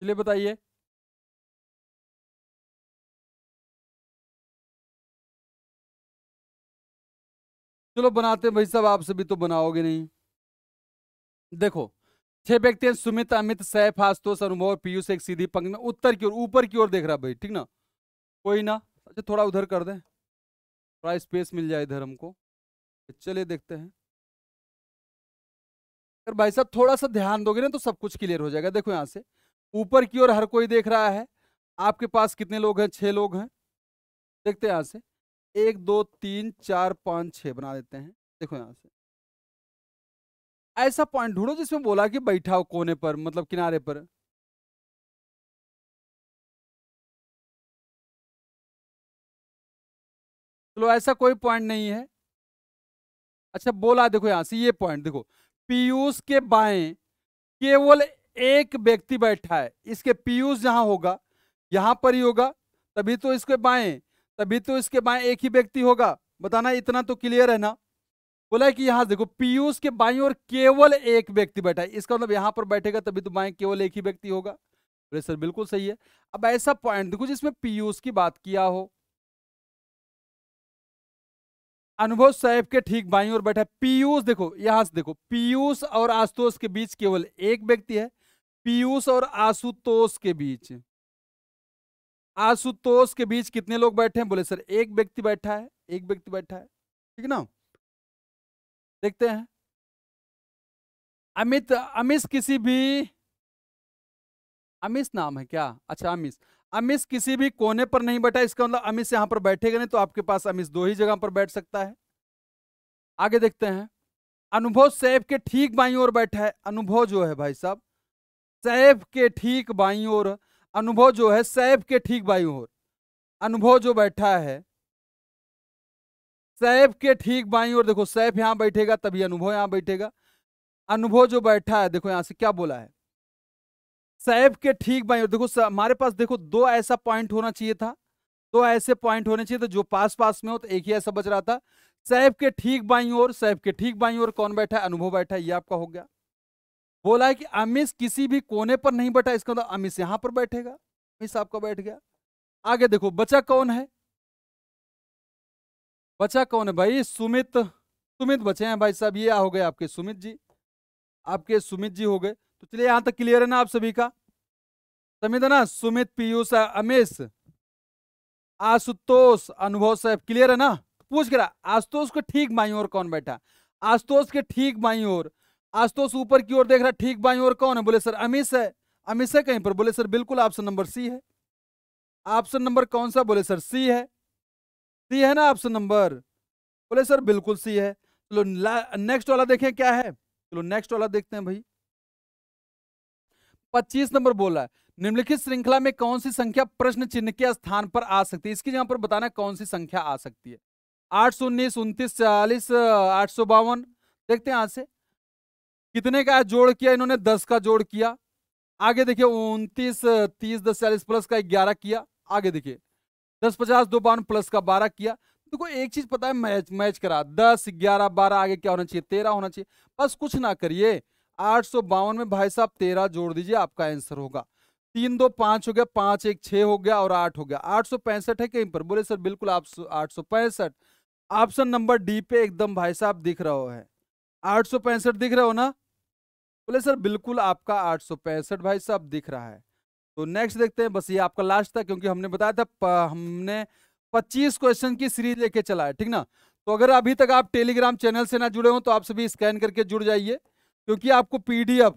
चलिए बताइए चलो बनाते भाई साहब आपसे भी तो बनाओगे नहीं देखो छह व्यक्ति हैं सुमित अमित सैफ आशुतोष अनुभव पीयूष एक सीधी पंक्ति में उत्तर की ओर ऊपर की ओर देख रहा भाई ठीक ना कोई ना अच्छा थोड़ा उधर कर दें थोड़ा स्पेस मिल जाए इधर हमको चलिए देखते हैं अगर भाई साहब थोड़ा सा ध्यान दोगे ना तो सब कुछ क्लियर हो जाएगा देखो यहाँ से ऊपर की ओर हर कोई देख रहा है आपके पास कितने लोग हैं छः लोग हैं देखते हैं यहाँ से एक दो तीन चार पाँच छः बना देते हैं देखो यहाँ से ऐसा पॉइंट ढूंढो जिसमें बोला कि बैठा हो कोने पर मतलब किनारे पर चलो ऐसा कोई पॉइंट नहीं है अच्छा बोला देखो यहां से ये पॉइंट देखो पीयूष के बाएं केवल एक व्यक्ति बैठा है इसके पीयूष जहां होगा यहां पर ही होगा तभी तो इसके बाएं तभी तो इसके बाएं एक ही व्यक्ति होगा बताना इतना तो क्लियर है ना बोला कि यहां देखो पीयूष के बाई और केवल एक व्यक्ति बैठा है इसका मतलब यहां पर बैठेगा तभी तो बाई केवल एक ही व्यक्ति होगा बोले सर बिल्कुल सही है अब ऐसा पॉइंट देखो जिसमें पीयूष की बात किया हो अनुभव साहेब के ठीक बाई और बैठा पीयूष देखो यहां से देखो पीयूष और आशुतोष के बीच केवल एक व्यक्ति है पीयूष और आशुतोष के बीच आशुतोष के बीच कितने लोग बैठे हैं बोले सर एक व्यक्ति बैठा है एक व्यक्ति बैठा है ठीक ना देखते हैं अमित अमिश किसी भी अमिश नाम है क्या अच्छा अमिश अमिश किसी भी कोने पर नहीं बैठा इसका मतलब अमिश यहां पर बैठेगा नहीं तो आपके पास अमिश दो ही जगह पर बैठ सकता है आगे देखते हैं अनुभव सैफ के ठीक बाई और बैठा है अनुभव जो है भाई साहब सैफ के ठीक बाई और अनुभव जो है सैफ के ठीक बाई और अनुभव जो बैठा है सैफ के ठीक बाई और देखो सैफ यहाँ बैठेगा तभी अनुभव यहाँ बैठेगा अनुभव जो बैठा है देखो यहां से क्या बोला है सैफ के ठीक बाई और देखो हमारे पास देखो दो ऐसा पॉइंट होना चाहिए था दो ऐसे पॉइंट होने चाहिए था जो पास पास में हो तो एक ही ऐसा बच रहा था सैफ के ठीक बाई और सैफ के ठीक बाई और कौन बैठा है अनुभव बैठा है ये आपका हो गया बोला है कि अमिश किसी भी कोने पर नहीं बैठा इसका मतलब अमिश यहां पर बैठेगा अमिश आपका बैठ गया आगे देखो बचा कौन है बचा कौन है भाई सुमित सुमित बचे हैं भाई साहब ये हो गए आपके सुमित जी आपके सुमित जी हो गए तो चलिए यहाँ तक क्लियर है ना आप सभी का समित है ना सुमित पीयूष अमेश आशुतोष अनुभव साहब क्लियर है ना पूछ कर आशुतोष को ठीक बाई और कौन बैठा आशुतोष के ठीक बाई और आशुतोष ऊपर की ओर देख रहा ठीक बाई और कौन है बोले सर अमित है अमित है कहीं पर बोले सर बिल्कुल ऑप्शन नंबर सी है ऑप्शन नंबर कौन सा बोले सर सी है सी है ना ऑप्शन नंबर बोले सर बिल्कुल सी है चलो नेक्स्ट वाला देखें क्या है चलो नेक्स्ट वाला देखते हैं भाई पच्चीस नंबर बोला है निम्नलिखित श्रृंखला में कौन सी संख्या प्रश्न चिन्ह के स्थान पर आ सकती है इसकी जगह पर बताना कौन सी संख्या आ सकती है आठ सौ उन्नीस उन्तीस चालीस आठ सौ बावन देखते हैं यहां से कितने का जोड़ किया इन्होंने दस का जोड़ किया आगे देखिए उन्तीस तीस दस चालीस प्लस का ग्यारह किया आगे देखिए दस पचास दो बावन प्लस का बारह किया देखो एक चीज पता है मैच मैच करा दस ग्यारह बारह आगे क्या होना चाहिए तेरह होना चाहिए बस कुछ ना करिए आठ सौ बावन में भाई साहब तेरह जोड़ दीजिए आपका आंसर होगा तीन दो पांच हो गया पांच एक छह हो गया और आठ हो गया आठ सौ पैंसठ है कहीं पर बोले सर बिल्कुल आप आठ सौ पैंसठ ऑप्शन नंबर डी पे एकदम भाई साहब दिख रहा है आठ सौ पैंसठ दिख रहे हो ना बोले सर बिल्कुल आपका आठ सौ पैंसठ भाई साहब दिख रहा है तो नेक्स्ट देखते हैं बस ये आपका लास्ट था क्योंकि हमने बताया था प, हमने 25 क्वेश्चन की सीरीज लेके चला है ठीक ना तो अगर अभी तक आप टेलीग्राम चैनल से ना जुड़े हो तो आप सभी स्कैन करके जुड़ जाइए क्योंकि आपको पीडीएफ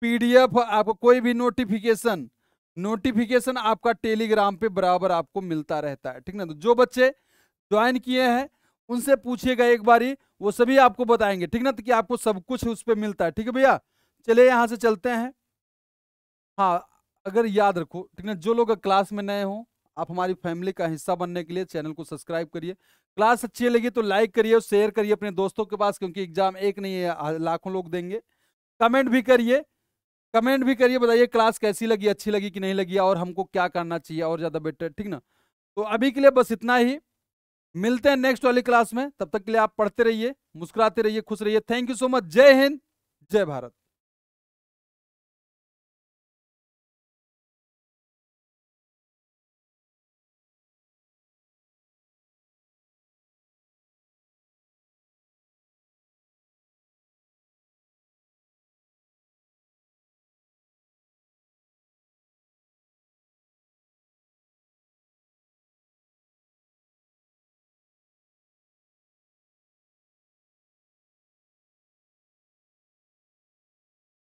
पीडीएफ आपको कोई भी नोटिफिकेशन नोटिफिकेशन आपका टेलीग्राम पे बराबर आपको मिलता रहता है ठीक ना तो जो बच्चे ज्वाइन किए हैं उनसे पूछिएगा एक बारी वो सभी आपको बताएंगे ठीक ना तो कि आपको सब कुछ उस पर मिलता है ठीक है भैया चले यहाँ से चलते हैं हाँ अगर याद रखो ठीक ना जो लोग क्लास में नए हो आप हमारी फैमिली का हिस्सा बनने के लिए चैनल को सब्सक्राइब करिए क्लास अच्छी लगी तो लाइक करिए और शेयर करिए अपने दोस्तों के पास क्योंकि एग्जाम एक नहीं है लाखों लोग देंगे कमेंट भी करिए कमेंट भी करिए बताइए क्लास कैसी लगी अच्छी लगी कि नहीं लगी और हमको क्या करना चाहिए और ज़्यादा बेटर ठीक ना तो अभी के लिए बस इतना ही मिलते हैं नेक्स्ट वाली क्लास में तब तक के लिए आप पढ़ते रहिए मुस्कुराते रहिए खुश रहिए थैंक यू सो मच जय हिंद जय भारत